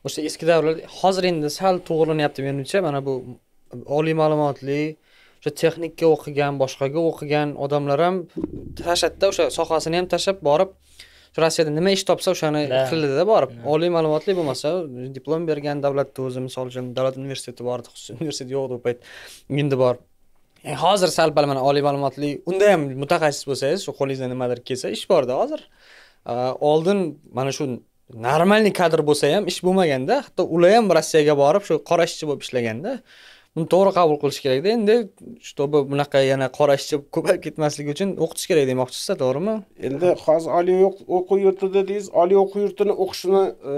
o'sha eski davrlar hozir endi sal to'g'rilanyapti menimcha mana bu oliy ma'lumotli o'sha texnikka o'qigan boshqaga o'qigan odamlar ham tashladida o'sha sohasini ham tashlab borib rossiyada nima ish topsa o'shani qildida borib oliy ma'lumotli bo'lmasa diplom bergan davlatni o'zi misol uchun davlat universiteti bor edi xususiy universitet yo'q edi u payt endi bor e, hozir sal pal mana oliy ma'lumotli unda ham mutaxassis bo'lsangiz shu qo'lingizdan nimadir kelsa ish borda hozir e, oldin mana shu нормальный kadr bo'lsa ham ish bo'lmaganda hatto ular ham rossiyaga borib shu qora ishchi bo'lib ishlaganda buni to'g'ri qabul qilish kerakda endi чтобы bunaqa yana qora ishchi ko'payib ketmasligi uchun o'qitish kerak demoqchisiz to'g'rimi endi hozir oliy o'quv yurti dedingiz oliy o'quv yurtini o'qishni e,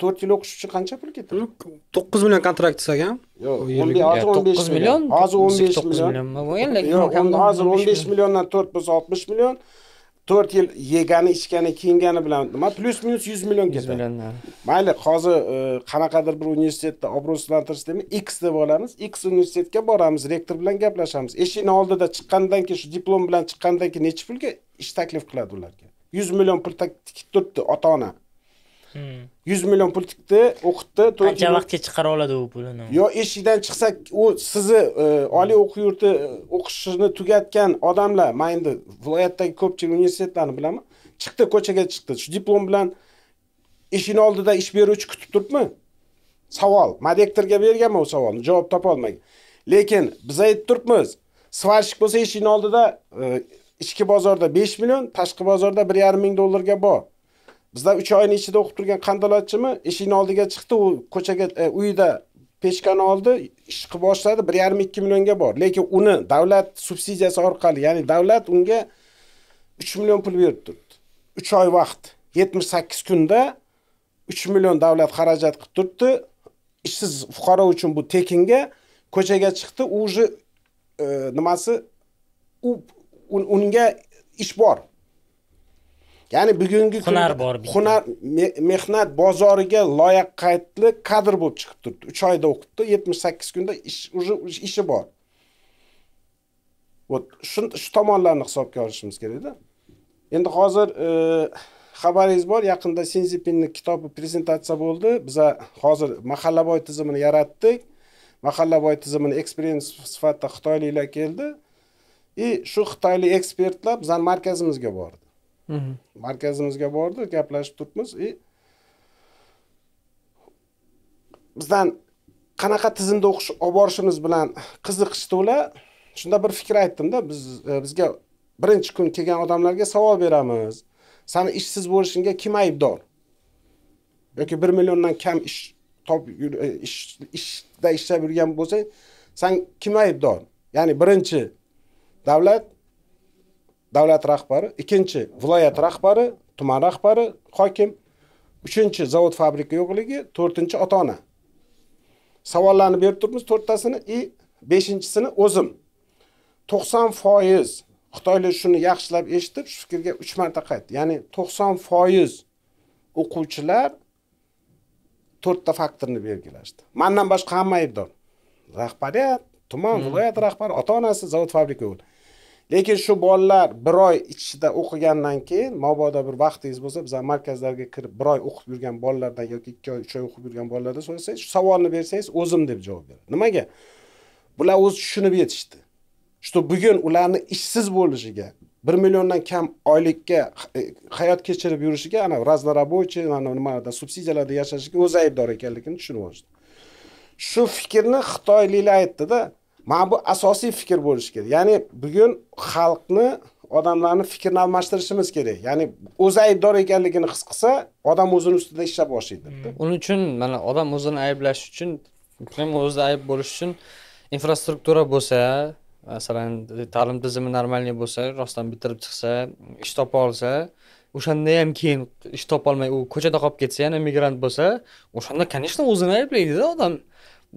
to'rt yil o'qish uchun qancha pul ketadi to'qqiz million kontrakt desak hozir o'n besh million hozir o'n besh million hozir o'n besh milliondan to'rt bo'lsa oltmish million to'rt yil yegani ichgani kiyingani bilan nima plyus minus yuz million ketadi mayli hozir e, qanaqadir bir universitetda obro'sizlantirish demi x deb olamiz x universitetga boramiz rektor bilan gaplashamiz eshikni oldida chiqqandan keyin shu diplom bilan chiqqandan keyin nechi pulga ish taklif qiladi ularga yuz million pul tikib turibdi ota ona yuz million pul tikdi o'qitdi qancha vaqtga chiqara oladi u pulini yo eshikdan chiqsa u sizni e, oliy o'quv yurti e, o'qishini tugatgan odamlar man endi viloyatdagi ko'pchilik universitetlarni bilaman chiqdi ko'chaga chiqdi shu diplom bilan eshikni oldida ish beruvchi kutib turibmi savol man rektorga berganman u savolni javob topolmagan lekin biz aytib turibmiz svarshik bo'lsa eshikni oldida e, ichki bozorda besh million tashqi bozorda bir yarim ming dollarga bor Bizlar 3 oyni ichida o'qib turgan qandolatchimi eshikni oldiga chiqdi, u ko'chaga e, uyida pechkani oldi, ish qilib boshladi, 1.5-2 millionga bor. Lekin uni davlat subsidiyasi orqali, ya'ni davlat unga 3 million pul berib turdi. 3 oy vaqt, 78 kunda 3 million davlat xarajat qilib turdi. Ishsiz fuqaro uchun bu tekinga ko'chaga chiqdi, u уже e, nimasi u unga ish bor. Ya'ni bugungi hunar bor. Hunar mehnat bozoriga loyaqatli kadr bo'lib chiqib turibdi. 3 oyda o'qitdi, 78 kunda ish уже ishi bor. Вот shu tomonlarni hisobga olishimiz kerakda. Endi hozir e, xabaringiz bor, yaqinda sinzipinni kitobi prezentatsiya bo'ldi. Biza hozir mahallaboy tizimini yaratdik. mahallaboy tizimini eksperiens sifatida xitoyliklar keldi. И shu xitoylik ekspertlar bizning markazimizga bordi. markazimizga bordi gaplashib turibmiz и e, bizdan qanaqa tizimda o'qish olib borishimiz bilan qiziqishdi ular shunda bir fikr aytdimda biz e, bizga birinchi kun kelgan odamlarga savol beramiz sani ishsiz bo'lishingga kim aybdor yoki bir milliondan kam ish top e, ishda ishlab yurgan bo'lsang san kim aybdor ya'ni birinchi davlat davlat rahbari ikkinchi viloyat rahbari tuman rahbari hokim uchinchi zavod fabrika yo'qligi to'rtinchi ota ona savollarni berib turibmiz to'rttasini и beshinchisini o'zim to'qson foiz xitoylik shuni yaxshilab eshitib shu fikrga uch marta qaytdi ya'ni to'qson foiz o'quvchilar to'rtta faktorni belgilashdi mandan boshqa hamma aybdor rahbariyat tuman hmm. viloyat rahbari ota onasi zavod fabrika lekin shu bolalar bir oy ichida o'qigandan keyin mabodo bir vaqtingiz bo'lsa biza markazlarga kirib bir oy o'qib yurgan bolalardan yoki ikki oy uch oy o'qib yurgan bolalardan so'rasangiz shu savolni bersangiz o'zim deb javob beradi nimaga bular o'zi tushunib yetishdi что bugun ularni ishsiz bo'lishiga bir milliondan kam oylikka e, hayot kechirib yurishiga ana разнорабочий ana nimada subsidiyalarda yashashiga o'zi aybdor ekanligini tushunib olishdi shu fikrni xitoyliklar aytdida mana bu asosiy fikr bo'lishi kerak ya'ni bugun xalqni odamlarni fikrini almashtirishimiz kerak ya'ni o'zi aybdor ekanligini his qilsa odam o'zini ustida ishlab boshlaydi hmm. uning uchun mana odam o'zini ayblash uchun o'zida ayb bo'lish uchun infrastruktura bo'lsa masalan ta'lim tizimi нормальный bo'lsa rostdan bitirib chiqsa ish topa olsa o'shanda ham keyin ish topolmay u ko'chada qolib ketsa yana migrant bo'lsa o'shanda конечно o'zini ayblaydida odam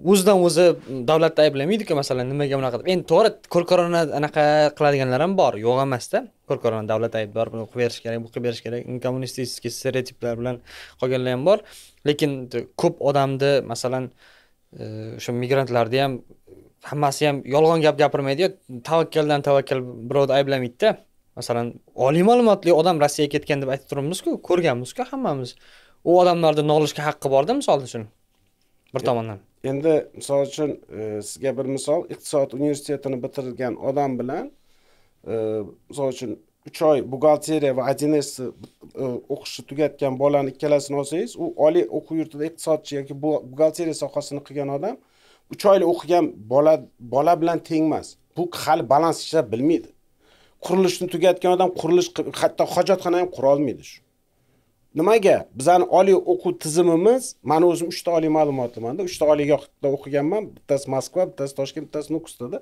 o'zidan o'zi davlatni ayblamaydiku masalan nimaga bunaqa deb endi to'g'ri ko'r korona anaqa qiladiganlar ham bor yo'q emasda korona davlat aybi bor buni qilib berish kerak bu qilib berish kerak kommunistik stereotiplar bilan qolganlar ham bor lekin ko'p odamni masalan e, o'sha migrantlarni ham hammasi ham yolg'on gap gapirmaydiyu tavakkaldan tavakkal birovni ayblamaydida masalan oliy ma'lumotli odam rossiyaga ketgan deb aytib turibmizku ko'rganmizku hammamiz u odamlarni nolishga haqqi borda misol uchun bir tomondan endi misol uchun e, sizga bir misol iqtisod universitetini bitirgan odam bilan e, misol uchun uch oy buxgalteriya va s e, o'qishni tugatgan bolani ikkalasini olsangiz u oliy o'quv yurtida iqtisodchi yoki buxgalteriya sohasini qilgan odam uch oylik o'qigan bola bola bilan teng emas bu hali balans ishlab bilmaydi qurilishni tugatgan odam qurilish hatto hojatxona ham qurolmaydi shu nimaga bizani oliy o'quv tizimimiz mani o'zim uchta oliy ma'lumotlimanda uchta oliygohda o'qiganman bittasi moskva bittasi toshkent bittasi nukusdada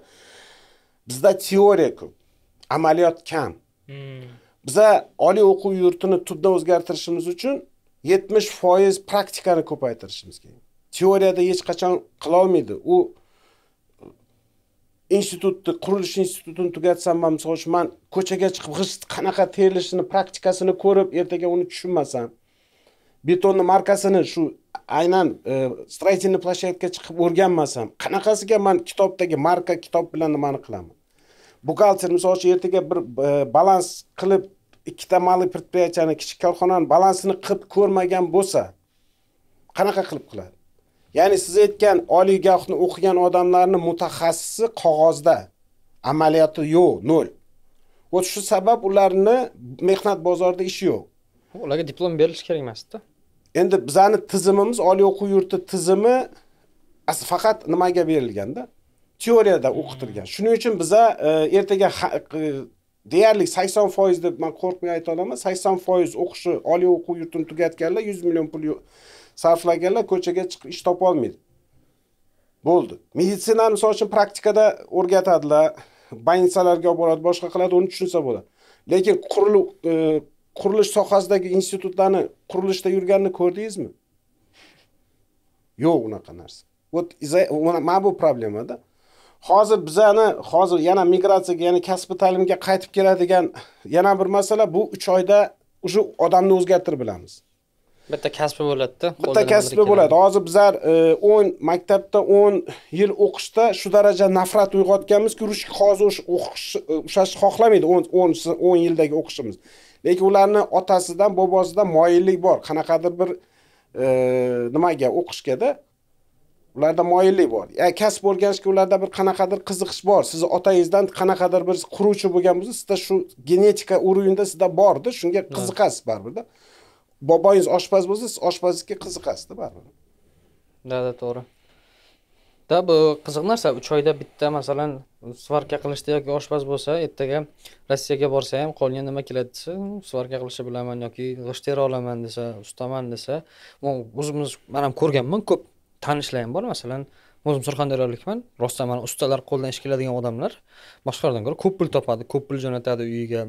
bizda teoriya ko'p amaliyot kam hmm. biza oliy o'quv yurtini tubdan o'zgartirishimiz uchun yetmish foiz praktikani ko'paytirishimiz kerak teoriyada hech qachon qilolmaydi u institutni qurilish institutini tugatsam man misol uchun man ko'chaga chiqib g'isht qanaqa terilishini praktikasini ko'rib ertaga uni tushunmasam betonni markasini shu aynan e, строительный площадка chiqib o'rganmasam qanaqasiga man kitobdagi marka kitob bilan nimani qilaman buxgalter misol uchun ertaga bir e, balans qilib ikkita малый предприятияni kichik korxonani balansini qilib ko'rmagan bo'lsa qanaqa qilib qiladi Ya'ni siz aytgan oliygohni o'qigan odamlarni mutaxassisi qog'ozda, amaliyoti yo'q, nol. вот shu sabab ularni mehnat bozorida ishi yo'q. Ularga diplom berilishi kerak emasda Endi bizani tizimimiz oliy o'quv yurti tizimi faqat nimaga berilganda? Teoriyada hmm. o'qitilgan. Shuning uchun biza e, ertaga e, deyarli 80% deb man qo'rqmay ayta olaman, 80% o'qishi oliy o'quv yurtini tugatganlar 100 million pul sarflaganlar ko'chaga chiqib ish topolmaydi. Bo'ldi. Meditsinani misol uchun praktikada o'rgatadilar, больницаларga olib boradi, boshqa qiladi, uni tushunsa bo'ladi. Lekin qurilish e, qurilish sohasidagi institutlarni qurilishda yurganini ko'rdingizmi? Yo'q unaqa narsa. Вот mana bu problemada. Hozir bizani hozir yana migratsiyaga, ya'ni kasbiy ta'limga qaytib keladigan yana bir masala bu 3 oyda уже odamni o'zgartirib bilamiz. bitta kasbi bo'ladida bitta kasbi bo'ladi hozir bizlar e, o'n maktabda o'n yil o'qishda shu daraja nafrat uyg'otganmizki ruchka hozir o'qish e, ushlashni xohlamaydi o'n o'n yildagi o'qishimiz lekin ularni otasidan bobosidan moyillik bor qanaqadir bir e, nimaga o'qishgada ularda moyillik bor kasb o'rganishga ularda bir qanaqadir qiziqish bor sizni otangizdan qanaqadir bir quruvchi bo'lgan bo'lsa sizda shu genetika уровеньda sizda borda shunga qiziqasiz baribirda bobongiz oshpaz bo'lsa siz oshpazlikka qiziqasizda baribir да да to'g'ri да bu qiziq narsa uch oyda bitta masalan svarka qilishda yoki oshpaz bo'lsa ertaga rossiyaga borsa ham qolgan nima keladi desa svarka qilishni bilaman yoki g'isht tera olaman desa ustaman desa o'zimiz man ham ko'rganman ko'p tanishlar ham bor masalan o'zim surxondaryolikman rostdan mana ustalar qo'ldan ish keladigan odamlar boshqalardan ko'ra ko'p pul topadi ko'p pul jo'natadi uyiga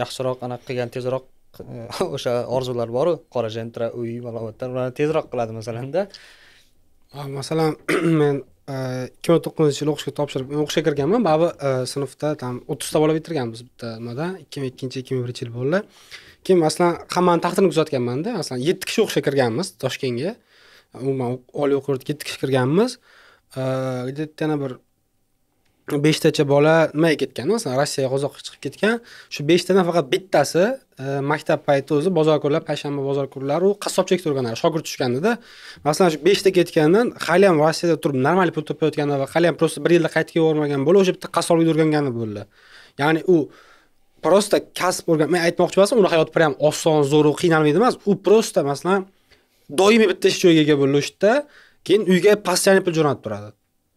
yaxshiroq anaqa qilgan tezroq <laughs> o'sha orzular boru qora jentra uy malovatlar ularni tezroq qiladi masalanda masalan <clears throat> men e, ikki ming to'qqizinchi yili o'qishga topshirib o'qishga kirganman baribir e, sinfda там o'ttizta bola bitirganmiz bitta nimada ikki ming ikkinchi ikki ming birinchi yil bo'ldi keyin masalan hammani taqdirini kuzatganmanda masalan yetti kishi o'qishga kirganmiz toshkentga umuman oliy o'quv yurtiga yetti kishi kirganmiz e, yana bir beshtacha bola nimaga ketgan masalan rossiyaga qozoqqa chiqib ketgan shu beshtadan faqat bittasi e, maktab payti o'zi bozor kunlar payshanba bozor kunlari u qassobchilik turgan shogird tushganida masalan shu beshta ketgandan hali ham rossiyada turib normal pul topayotgani va hali ham просто bir yilda qaytib kelavermagan bo'lib o'sha bitta qassoblikda o'rgangani bo'ldi ya'ni u просто kasb o'rgan men aytmoqchi emasman uni hayoti прям oson zo'r qiynalmaydi emas u просто masalan doimiy bitta ish joyiga ega bo'ldi o'sha yerda keyin uyga постоянно pul jo'natib turadi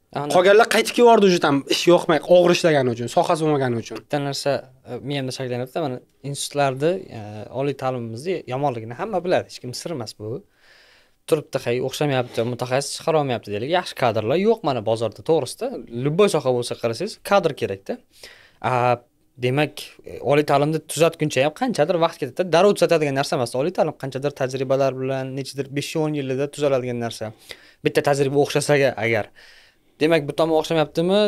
qolganlar qaytib kelyapti уже там ish yoqmay og'ir ishlagani uchun sohasi bo'lmagani uchun bitta narsa e, miyamda shakllanyapti mana institutlarni e, oliy ta'limimizni yomonligini hamma biladi hech kim sir emas bu turibdi hay o'xshamayapti mutaxassis chiqara olmayapti deylik yaxshi kadrlar yo'q mana bozorda to'g'risida любой soha bo'lsa qarasangiz kadr kerakda demak e, oliy ta'limni tuzatguncha ham qanchadir vaqt ketadida darrov tuzatadigan narsa emas oliy ta'lim qanchadir tajribalar bilan nechadir besh o'n yillarda tuzaladigan narsa bitta tajriba o'xshasaga agar demak bu tomon o'xshamayaptimi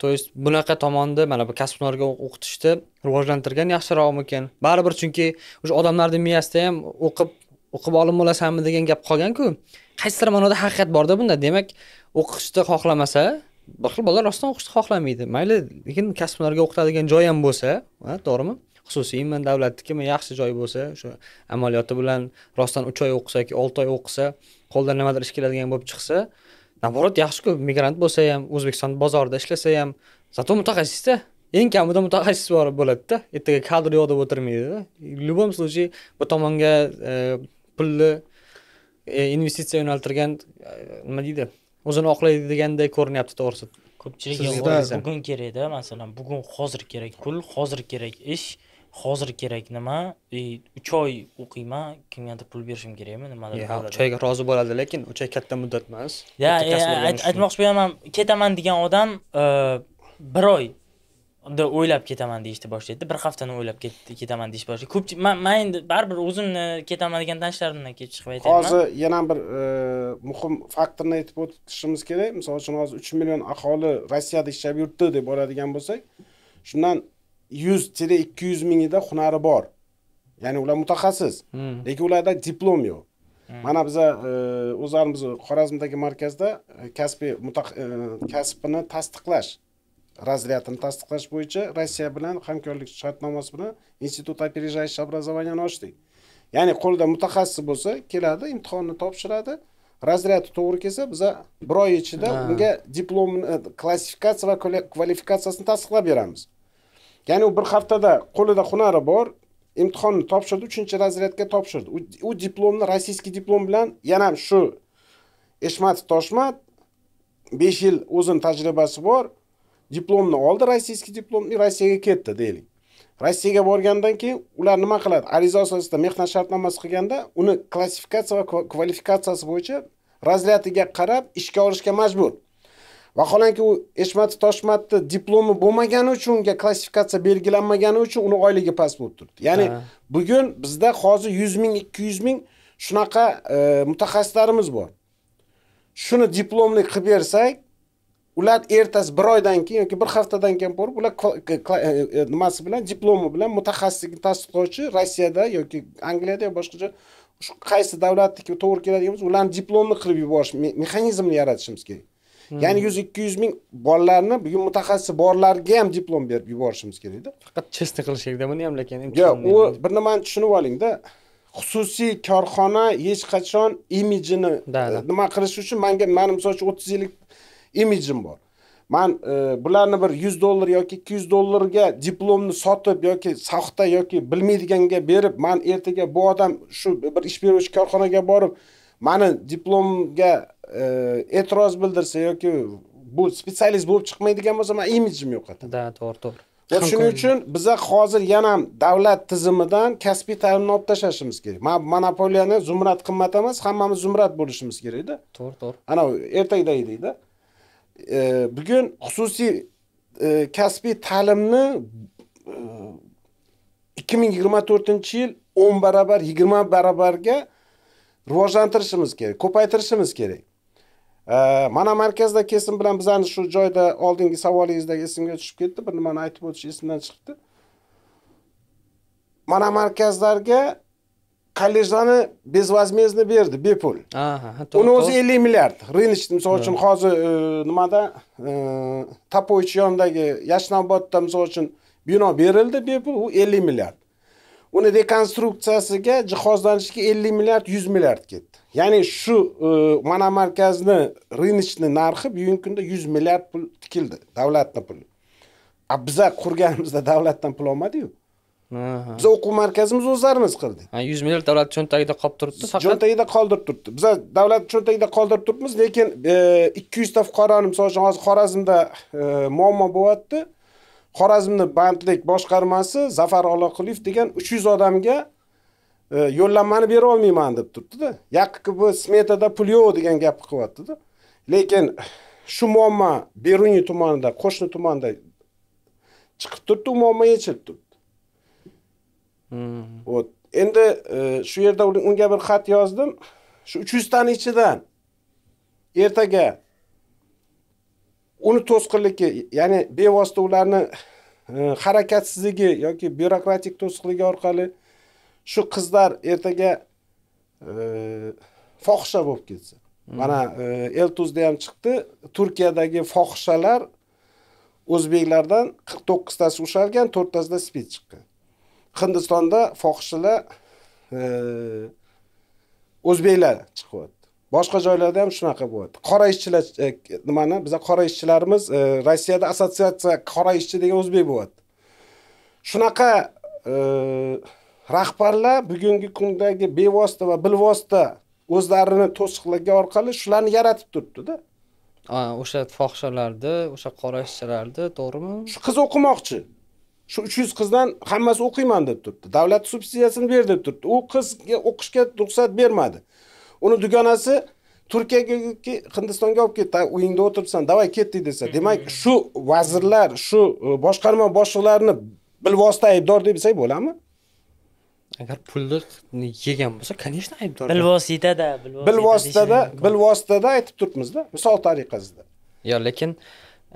то есть bunaqa tomonni mana bu kasb hunarga o'qitishni rivojlantirgan yaxshiroqmikan baribir chunki o'sha odamlarni miyasida ham o'qib o'qib olim bo'lasanmi degan gap qolganku qaysidir ma'noda haqiqat borda bunda demak o'qishni xohlamasa bir xil bolalar rostdan o'qishni xohlamaydi mayli lekin kasb hunarga o'qitadigan joy ham bo'lsa to'g'rimi xususiymi davlatnikimi yaxshi joy bo'lsa o'sha amaliyoti bilan rostdan uch oy o'qisa yoki olti oy o'qisa qo'lidan nimadir ish keladigan bo'lib chiqsa наоборот yaxshi-ku migrant bo'lsa ham o'zbekiston bozorida ishlasa ham зато mutaxassisda eng kamida mutaxassis bor bo'ladida ertaga kadr yo'q deb o'tirmaydida в любом случае bu tomonga e, pulni e, investitsiya yo'naltirgan e, nima deydi o'zini oqlaydi deganday ko'rinyapti to'g'risi ko'pchilik bugun kerakda masalan bugun hozir kerak pul hozir kerak ish hozir kerak nima uch oy o'qiyman kimgadir pul berishim kerakmi nimadir ha uch oyga rozi bo'ladi lekin uch oy katta muddat emas ya aytmoqchi bo'lganman ketaman degan odam e, bir oy o'ylab ketaman deyishni boshlaydi bir haftani o'ylab ketaman deyish boshlaydi ko'p man endi baribir o'zimni ketaman degan tanishlarimdan kelib chiqib aytaman hozir yana bir e, muhim faktorni aytib o'tishimiz kerak misol uchun hozir uch million aholi rossiyada ishlab yuribdi deb oladigan bo'lsak shundan 100 tira 200 mingida hunari bor ya'ni ular mutaxassis hmm. lekin ularda diplom yo'q hmm. mana biza e, o'zlarimiz xorazmdagi markazda e, kasbiy e, kasbini tasdiqlash razryadini tasdiqlash bo'yicha rossiya bilan hamkorlik shartnomasi bilan institut опережающего образованияni ochdik ya'ni qo'lida mutaxassis bo'lsa keladi imtihonni topshiradi razryadi to'g'ri kelsa biza bir oy ichida unga diplomni klassifikatsiya va kvalifikatsiyasini tasdiqlab beramiz ya'ni u bir haftada qo'lida hunari bor imtihonni topshirdi uchinchi razryadga topshirdi u diplomni rossiyskiy diplom bilan yana ham shu eshmatov toshmat besh yil o'zini tajribasi bor diplomni oldi rossiyskiy diplomni rossiyaga ketdi deylik rossiyaga borgandan keyin ular nima qiladi ariza asosida mehnat shartnomasi qilganda uni klassifikatsiya va kvalifikatsiyasi bo'yicha razryadiga qarab ishga olishga majbur Vaholanki u Eshmatov Toshmatni diplomi bo'lmagani uchun unga klassifikatsiya belgilanmagani uchun uni oyligi past bo'lib turibdi. Ya'ni ha. bugun bizda hozir 100 ming, 200 ming shunaqa e, mutaxassislarimiz bor. Shuni diplomli qilib bersak, ular ertasi bir oydan keyin yoki bir haftadan keyin borib ular e, e, e, nimasi bilan diplomi bilan mutaxassislikni tasdiqlovchi rossiyada yoki angliyada yo boshqa joy qaysi davlatniki to'g'ri keladigan bo'lsa ularni diplomni qilib yuborish mexanizmini yaratishimiz kerak ya'ni hmm. yuz ikki yuz ming bolalarni bugun mutaxassis borlarga ham diplom berib yuborishimiz kerakda faqat честный qilish kerakda buni ham lekin yo'q u bir nimani tushunib olingda xususiy korxona hech qachon imijini nima qilish uchun manga mani misol uchun o'ttiz yillik imijim bor man e, bularni bir yuz dollar yoki ikki yuz dollarga diplomni sotib yoki soxta yoki bilmaydiganga berib man ertaga bu odam shu bir ish beruvchi korxonaga borib mani diplomga e, e'tiroz bildirsa yoki bu spetsialist bo'lib chiqmaydigan bo'lsa man imijimni yo'qotadi да to'g'ri to'g'ri shuning uchun biza hozir yana ham davlat tizimidan kasbiy ta'limni olib tashlashimiz kerak monopoliyani zumrad qimmat emas hammamiz zumrad bo'lishimiz kerakda to'g'ri to'gri ana ertakdagidekda e, bugun xususiy e, kasbiy ta'limni ikki ming yigirma to'rtinchi yil o'n barobar yigirma barobarga rivojlantirishimiz kerak ko'paytirishimiz kerak mana markazda kesim bilan bizani shu joyda oldingi savolingizdagi esimga tushib ketdi bir nimani aytib o'tish esimdan chiqibdi mana markazlarga kollejlarni bezvozmezni berdi bepul uni o'zi ellik milliard рыночный misol uchun hozir e, nimada e, tapovich yonidagi yashnobodda misol uchun bino berildi bepul u ellik milliard uni rekonstruksiyasiga jihozlanishga 50 milliard 100 milliard ketdi ya'ni shu e, mana markazni рыночный narxi bugungi kunda 100 milliard pul tikildi davlatni puli a biza qurganimizda davlatdan pul olmadiku biz o'quv markazimiz o'zlarimiz qildik ha yuz milliard davlat cho'ntagida qolib turibdi faqat cho'ntagida qoldirib turibdi biz davlat cho'ntagida qoldirib turibmiz lekin e, ikki yuzta fuqaroni misol uchun hozir xorazmda e, muammo bo'lyapti Xorazmni bandlik boshqarmasi Zafar Oloqulov degan 300 odamga e, yo'llanmani bera olmayman deb turibdi Yaqqi bu smetada pul yo'q degan gapni qilyapti Lekin shu muammo Beruniy tumanida, qo'shni tumanda chiqib turibdi, u muammo yechilib turibdi. Вот. Hmm. Endi e, shu yerda unga bir xat yozdim. Shu 300 tani ichidan ertaga uni to'sqinligi ya'ni bevosita ularni e, harakatsizligi yoki byurokratik to'siqligi orqali shu qizlar ertaga e, fohisha bo'lib ketsa hmm. mana e, eltuzda ham chiqdi turkiyadagi fohishalar o'zbeklardan qirq to'qqiztasi ushalgan to'rttasida spid chiqqan hindistonda fohishalar o'zbeklar chiqyapti boshqa joylarda ham shunaqa bo'ladi qora ishchilar e, nimani biza qora ishchilarimiz e, rossiyada assotsiatsiya qora ishchi degan o'zbek bo'ladi shunaqa e, rahbarlar bugungi kundagi bevosita va bilvosita o'zlarini to'siqlagan orqali shularni yaratib turibdida o'sha fohishalarni o'sha qora ishchilarni to'g'rimi shu qiz o'qimoqchi shu uch yuz qizdan hammasi o'qiyman deb turibdi davlat subsidiyasini ber deb turibdi u qizga o'qishga ruxsat bermadi Uni dugonasi Turkiyaga Hindistonga olib ketdi uyingda o'tiribsan, davay ketdik desa. Demak, shu vazirlar, shu e, boshqarma boshliqlarini bilvosita aybdor deb desak bo'ladimi? agar pulni yegan bo'lsa конечно aybdor bilvositada bilvositada bilvositada aytib turibmizda misol tariqasida yo lekin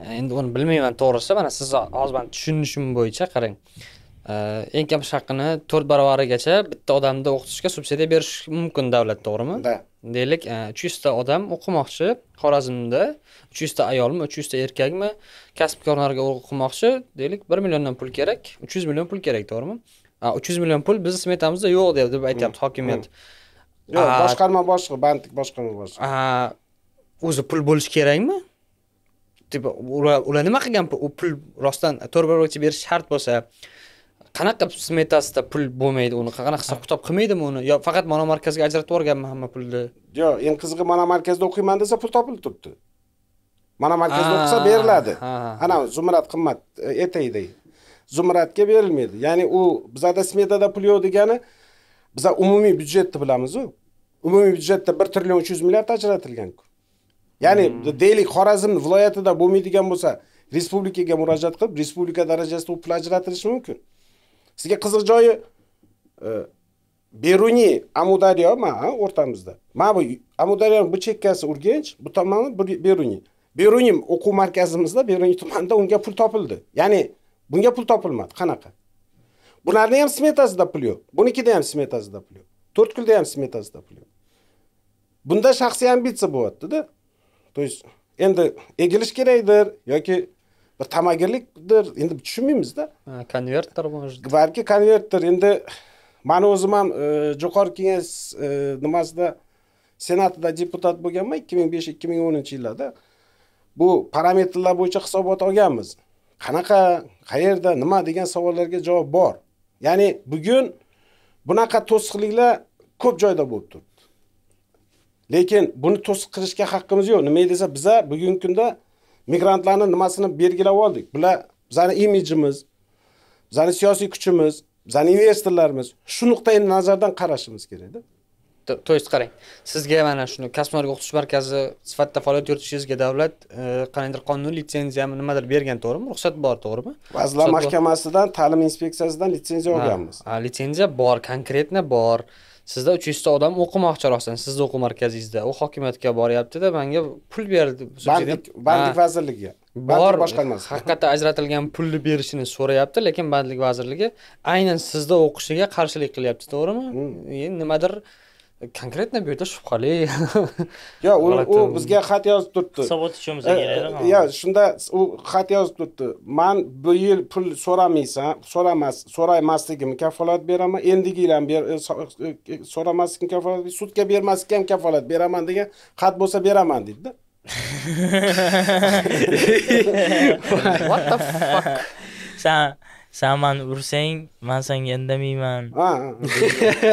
e, endi uni bilmayman to'g'risi mana siz hozir tushunishim bo'yicha qarang Э, eng kam haqini to'rt barobarigacha bitta odamni o'qitishga subsidiya berish mumkin davlat to'g'rimi да deylik e, uch yuzta odam o'qimoqchi xorazmda uch yuzta ayolmi uch yuzta erkakmi kasbkorlarga o'qimoqchi deylik bir milliondan pul kerak uch yuz million pul kerak to'g'rimi uch yuz million pul bizni smetamizda yo'q deb deb aytyapti mm, mm. hokimiyat yo'q boshqarma boshlig'i bandlik boshqarma boshlig'i o'zi pul bo'lishi kerakmi типа ular nima qilgan u pul rostdan to'rt barobargacha berish shart bo'lsa qanaqa smetasida pul bo'lmaydi uni qanaqa hisob kitob qilmaydimi uni yo faqat mana markazga ajratib yuborganmi hamma pulni yo'q eng qizig'i markazda o'qiyman desa pul topilib turibdi mana markazda o'qisa beriladi ana zumrad qimmat e, etakday zumradga berilmaydi ya'ni u bizada smetada pul yo'q degani biza umumiy byudjetni bilamizu umumiy byudjetda bir trillion uch yuz milliard ajratilganku ya'ni hmm. deylik xorazm viloyatida bo'lmaydigan bo'lsa respublikaga murojaat qilib respublika darajasida u pul ajratilishi mumkin sizga qiziq joyi e, beruniy amudaryo ma o'rtamizda mana bu amudaryoni bu chekkasi urganch bu tomoni beruniy beruniy o'quv markazimizda beruniy tumanida unga pul topildi ya'ni bunga pul topilmadi qanaqa bularni ham smetasida pul yo'q bunikida ham smetasida pul yo'q to'rt kunda ham smetasida pul yo'q bunda shaxsiy ambitsiya bo'lyaptida то есть endi egilish kerakdir yoki bir tamagirlikdir endi tushunmaymizda konvertdir может balki konvertdir endi mani o'zim ham e, jo'qorg'i kengash e, nimasida senatida deputat bo'lganman ikki ming besh ikki ming o'ninchi yillarda bu parametrlar bo'yicha hisobot olganmiz qanaqa qayerda nima degan savollarga javob bor ya'ni bugun bunaqa to'siqliklar ko'p joyda bo'lib turibdi lekin buni to'siq qilishga haqqimiz yo'q nimaga desa biza bugungi kunda migrantlarni nimasini belgilab oldik. Bular bizani imijimiz, bizani siyosiy kuchimiz, bizani investorlarimiz shu nuqtai nazardan qarashimiz kerakda. то есть qarang, sizga mana shuni Kasmorga o'qitish markazi sifatida faoliyat yuritishingizga davlat e, qandaydir qonuniy litsenziyami nimadir bergan to'g'rimi? Ruxsat bor, to'g'rimi? Vazirlar Mahkamasidan, Ta'lim inspeksiyasidan litsenziya olganmiz. Litsenziya bor, konkretna bor. sizda uch yuzta odam o'qimoqchi rostdan sizni o'quv markazingizda u hokimiyatga boryaptida manga pul berdi bandlik bandlik vazirligiga bor boshqarmasi haqiqatdan ajratilgan pulni berishini so'rayapti lekin bandlik vazirligi aynan sizda o'qishiga qarshilik qilyapti to'g'rimi hmm. e, nimadir konkretно bu yerda shubhali yo'q u bizga xat yozib turibdi hisobot tushunmasa kerak yo shunda u xat yozib turibdi man bu yil pul so'ramaysan so'ramas so'ramasligimni kafolat beraman endigi yil ham so'ramaslikni kafolat sudga bermaslikka ham kafolat beraman degan xat bo'lsa beraman deydida what the fuck san san mani ursang man senga indamayman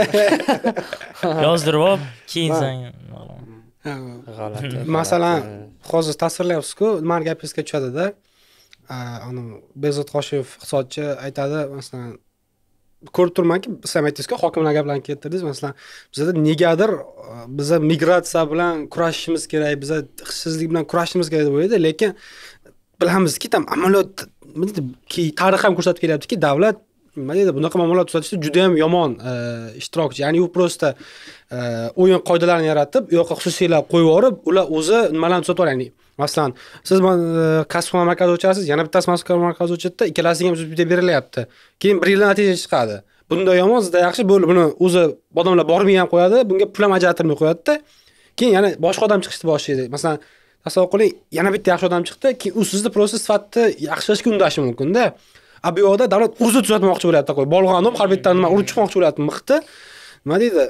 <laughs> yozdirib olib keyin san masalan hozir tasvirlayapsizku nimani gapingizga tushadida anavi bezod hoshiyev iqtisodchi aytadi masalan ko'rib turmanki siz ham aytdingizku hokimlar gaplarini keltirdingiz masalan bizada negadir biza migratsiya bilan kurashishimiz kerak biza ishsizlik bilan kurashishimiz kerak deb o'ylaydi lekin bilamizki там amaliyotda nima deydi tarix ham ko'rsatib kelyaptiki davlat nima deydi bunaqa muammolar tuzatishda juda ham yomon e, ishtirokchi ya'ni u просто e, o'yin qoidalarini yaratib u yoqqa xususiylar qo'yib yuborib ular o'zi nimalarni tuzatib ya'ni masalan siz e, kasbxona markazi ochasiz yana bittasi kasbxona markazi ochadida ikkalasiga ham subsidiya berilyapti keyin bir yilda natija chiqadi bunda yomon sizda yaxshi bo'ldi buni o'zi odamlar bormay ham qo'yadi bunga pul ham ajratilmay qo'yadida keyin yana boshqa odam chiqishni boshlaydi masalan tasavvur qiling yana bitta yaxshi odam chiqdi keyin u sizni просто sifatni yaxshilashga undashi mumkinda a bu yoqda davlat o'zi tuzatmoqchi bo'lyapti qo'y bolg'ani har bitdan nima urib chiqmoqchi bo'lyapti mixni nima deydi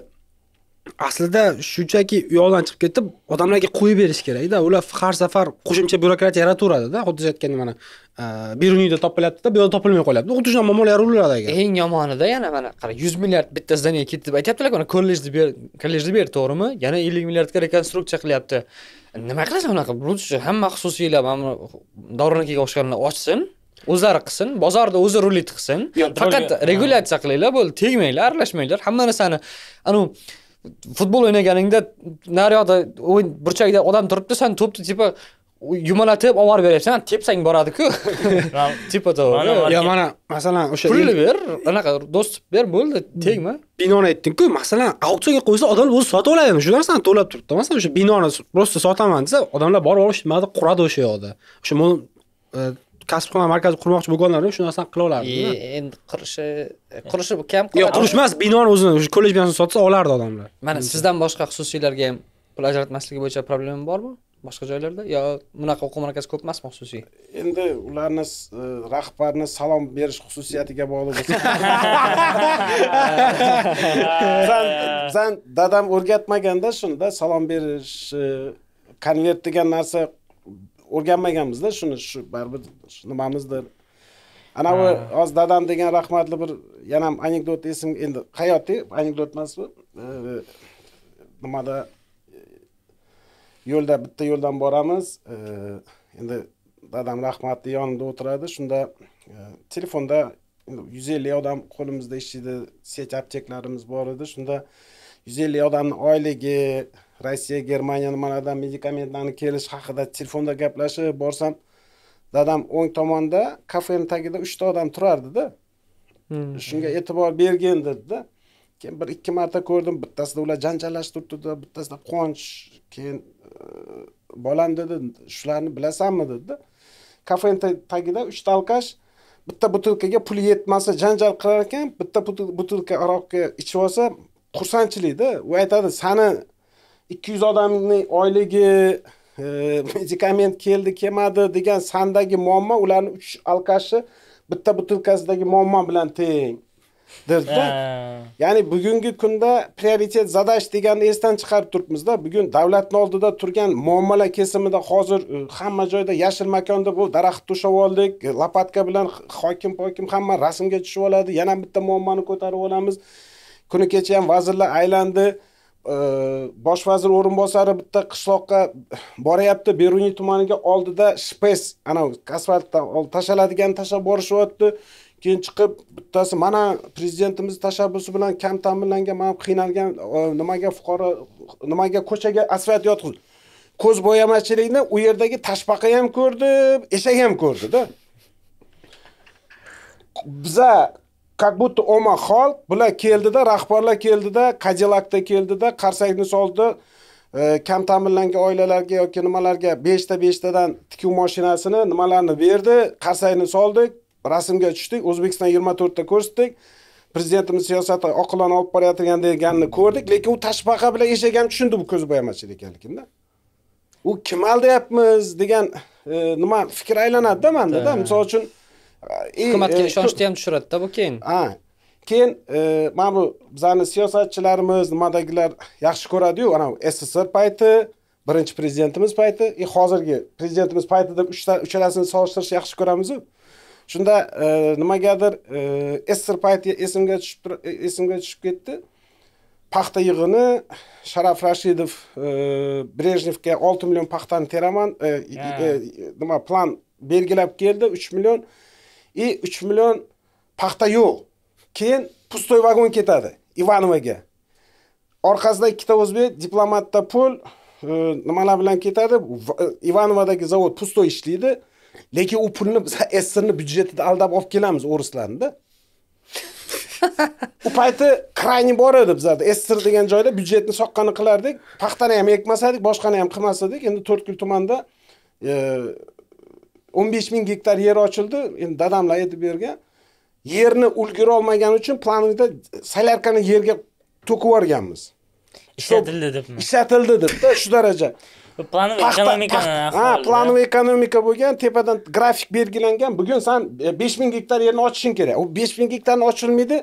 aslida shunchaki u yoqdan chiqib ketib odamlarga qo'yib berish kerakda ular har safar qo'shimcha byurokratiya yarataveradida xuddi siz aytgandek mana beruniyda topilyaptida bu yoqda topilmay qolyapti xuddi shunaqa muammolar yaraviladida eng yomonida yana mana qara yuz milliard bitta zdaniyaga ketdi deb aytyaptilarku mana kollejni ber kollejni ber to'g'rimi yana ellik milliardga rekonstruksiya qilyapti nima qilasan unaqa лучше hamma xususiylar mana dorinikiga o'xshaganlar ochsin o'zlari qilsin bozorda o'zi rulit qilsin faqat regulyatsiya qilinglar bo'ldi tegmanglar aralashmanglar hamma narsani anavi futbol o'ynaganingda nariyoqda o'yin burchagida odam turibdi san to'pni типа yumalatib olib beryapsan tepsang boradiku того <laughs> yo mana masalan o'sha pulni ber anaqa do'st ber bo'ldi tegma binoni aytdingku masalan auksionga qo'ysa odam o'zi sotib oladi shu narsani to'lab turibdi masalan o'sha binoni просто sotaman desa odamlar borib olib nimadir quradi o'sha yoqda o'sha e, kasbxona markazi qurmoqchi ham shu narsani qila olardi endi qurishi qurishi kam yo'q qurish emas binoni o'zini o'sha kollej binosini sotsa olardi odamlar mana sizdan boshqa xususiylarga ham pul ajratmasligi bo'yicha problema bormi boshqa joylarda yo bunaqa o'quv markazi ko'p emasmi xususiy endi ularni e, rahbarni salom berish xususiyatiga bog'liq bo'lsa <laughs> san dadam o'rgatmaganda shunda salom berish e, konvert degan narsa o'rganmaganmizda shuni shu baribir nimamizdir anavi hozir dadam degan rahmatli bir yana ham anekdot esimga endi hayotiy anekdot emas bu e, nimada yo'lda bitta yo'ldan boramiz endi dadam rahmatli yonimda o'tiradi shunda e, telefonda yuz ellik odam qo'limizda ishlaydi сеть aptekalarimiz bor edi shunda yuz ellik odamni oyligi rossiya germaniya nimalardan medikamentlarni kelishi haqida telefonda gaplashib borsam dadam o'ng tomonda kafeni tagida uchta odam turardida hmm. shunga e'tibor bergin dedida keyin bir ikki marta ko'rdim bittasida ular janjallashib turibdida bittasida quvonch keyin e, bolam dedi shularni bilasanmi dedida kafeni tagida uchta alkash bitta butilkaga puli yetmasa janjal qilar ekan bitta butilka aroqga ichib olsa xursandchilikda u aytadi sani ikki yuz odamni oyligi e, medikament keldi kelmadi degan sandagi muammo ularni uch alkashi bitta butilkasidagi muammo bilan teng ya'ni bugungi kunda prioritet zadash deganni esdan chiqarib turibmizda bugun davlatni oldida turgan muammolar kesimida hozir e, hamma joyda yashil makonda bu daraxt to'shab oldik e, lopatka bilan hokim pokim hamma rasmga tushib oladi yana bitta muammoni ko'tarib olamiz kuni kecha ham vazirlar aylandi e, bosh vazir o'rinbosari bitta qishloqqa boryapti beruniy tumaniga oldida shpes anavi asfaltdan tashaladigan tashlab borishyapti keyin chiqib bittasi mana prezidentimiz tashabbusi bilan kam ta'minlangan mana qiynalgan e, nimaga fuqaro nimaga ko'chaga asfalt yotqizdi ko'z bo'yamachilikni u yerdagi tashbaqa ham ko'rdi eshak ham ko'rdida biza как будто omma xalq bular keldida rahbarlar keldida kadilakda keldida qarsakni soldi e, kam ta'minlangan oilalarga yoki nimalarga beshta beshtadan tikuv mashinasini nimalarni berdi qarsakni soldik rasmga tushdik o'zbekiston yigirma to'rtda ko'rsatdik prezidentimiz siyosati oqilona olib borayotgan deganini ko'rdik lekin u tashbaqa bilan ham tushundi bu ko'zbo'yamachilik ekanligini u kim aldayapmiz degan e, nima fikr aylanadida mandada misol uchun e, hukumatga e, ishonchni ham tushiradida bu keyin ha keyin mana bu bizani siyosatchilarimiz nimadagilar yaxshi ko'radiyu anavi sssr payti birinchi prezidentimiz payti и hozirgi prezidentimiz payti deb uchta uchalasini solishtirishni yaxshi ko'ramizu shunda e, nimagadir e, ssr payti esimga tushib e, esimga tushib ketdi paxta yig'ini sharaf rashidov brejnevga olti million paxtani teraman nima plan belgilab keldi uch million и uch million paxta yo'q keyin pustoy vagon ketadi ivanovaga orqasida ikkita o'zbek diplomatda pul nimalar bilan ketadi ivanovadagi zavod pustoy ishlaydi lekin u pulni biz <laughs> sssrni byudjetida aldab olib kelamiz o'rislarnida u payti крайне bor edi bizlarda sssr degan joyda byudjetni soqqani qilardik paxtani ham ekmas edik boshqani ham qilmas edik endi to'rtkul tumanida e, o'n besh ming gektar yer ochildi endi dadamlar aytib bergan yerni ulgurolmagani uchun planida solyarkani yerga to'kib yuborganmiz ishlatildi debmi ishlatildi debda shu daraja planoviy ekonomikani planoviy ekonomika bo'lgan tepadan grafik belgilangan bugun san 5000 э, gektar yerni ochishing kerak u 5000 gektarni ochilmaydi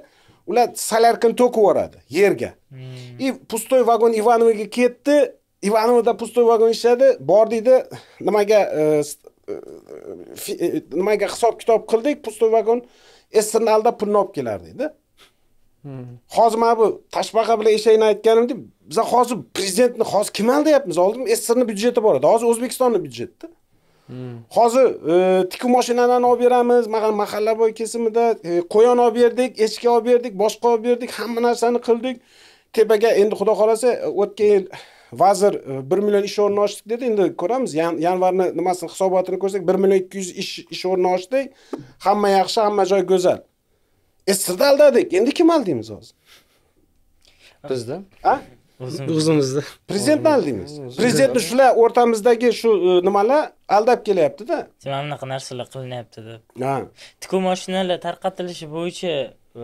ular solyarkani to'kib yuboradi yerga hmm. и pustoy vagon ivanovga ketdi ivanovda pustoy vagon ishladi bor deydi nimaga э, э, nimaga hisob kitob qildik pustoy vagon esterni aldab pulni olib kelar deydi hozir mana bu tashbaqa bilan eshakni aytganimdek biza hozir prezidentni hozir kim aldayapmiz oldin sssrni byudjeti bor edi hozir o'zbekistonni byudjetida hozir e, tikuv mashinalarni olib beramiz mana mahalla boy kesimida e, qo'yon olib berdik echki olib berdik boshqa olib berdik hamma narsani qildik tepaga endi xudo xohlasa e, o'tgan yil vazir 1 million ish o'rnini ochdik dedi endi ko'ramiz yanvarni nimasini hisobotini ko'rsak 1 million 200 ish ish o'rnini ochdik hamma yaxshi hamma joy go'zal E, sizni aldadik endi kim aldaymiz hozir bizda a o'zimizda prezidentni aldingiz prezidentni shular o'rtamizdagi shu e, nimalar aldab kelyaptida mana bunaqa narsalar qilinyapti deb ha tikuv mashinalar tarqatilishi bo'yicha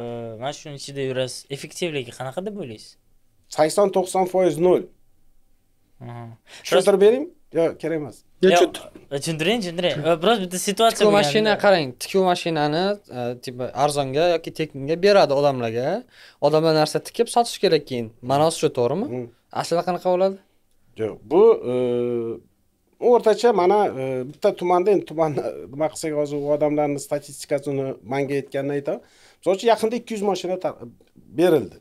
e, mana shuni ichida yurasiz effektivligi qanaqa deb o'ylaysiz sakson to'qson foiz nol tushuntirib bering yo'q kerak emas tushuntiring tushuntiring biroz bitta situatsiya tikuv mashina qarang tikuv mashinani типа arzonga yoki tekinga beradi odamlarga odamlar narsa tikib sotish kerak keyin ma'nosi shu to'g'rimi aslida qanaqa bo'ladi yo'q bu o'rtacha mana bitta tumanda endi tumanni nima qilsak hozir u odamlarni statistikasini manga aytganini aytaman misol uchun yaqinda ikki yuz mashina berildi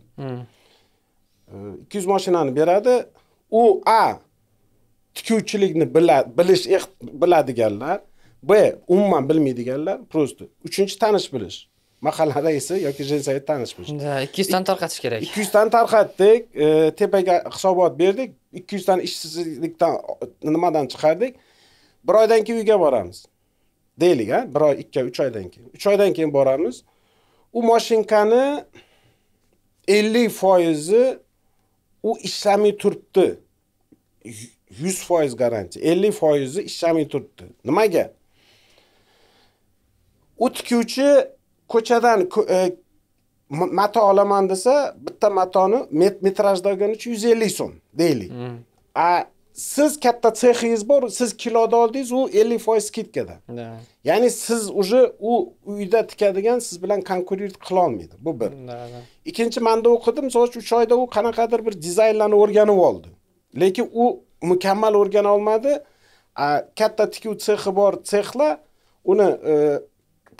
ikki yuz mashinani beradi u a tikuvchilikni bilish biladiganlar b umuman bilmaydiganlar просто uchinchi tanish bilish mahalla raisi yoki jensovet tanish bilish да ikki yuztani tarqatish kerak ikki yuztani tarqatdik e, tepaga hisobot berdik ikki yuztani ishsizlikdan nimadan chiqardik bir oydan keyin uyga boramiz deylik a bir oy ikki oy uch oydan keyin uch oydan keyin boramiz u mashinkani ellik foizi u ishlamay turibdi yuz foiz garantiya ellik foizi ishlamay turibdi nimaga u tikuvchi ko'chadan e, mato olaman desa bitta matoni metrajda olgani uchun yuz ellik so'm deylik mm. a siz katta sexingiz bor siz kiloda oldingiz u ellik foiz skidkada ya'ni siz уже u uyda tikadigan siz bilan konkurent qilolmaydi bu bir ikkinchi manda o'qidim misol uchun uch oyda u qanaqadir bir dizaynlarni o'rganib oldi lekin u mukammal o'rgana olmadi katta tikuv sexi bor sexlar uni e,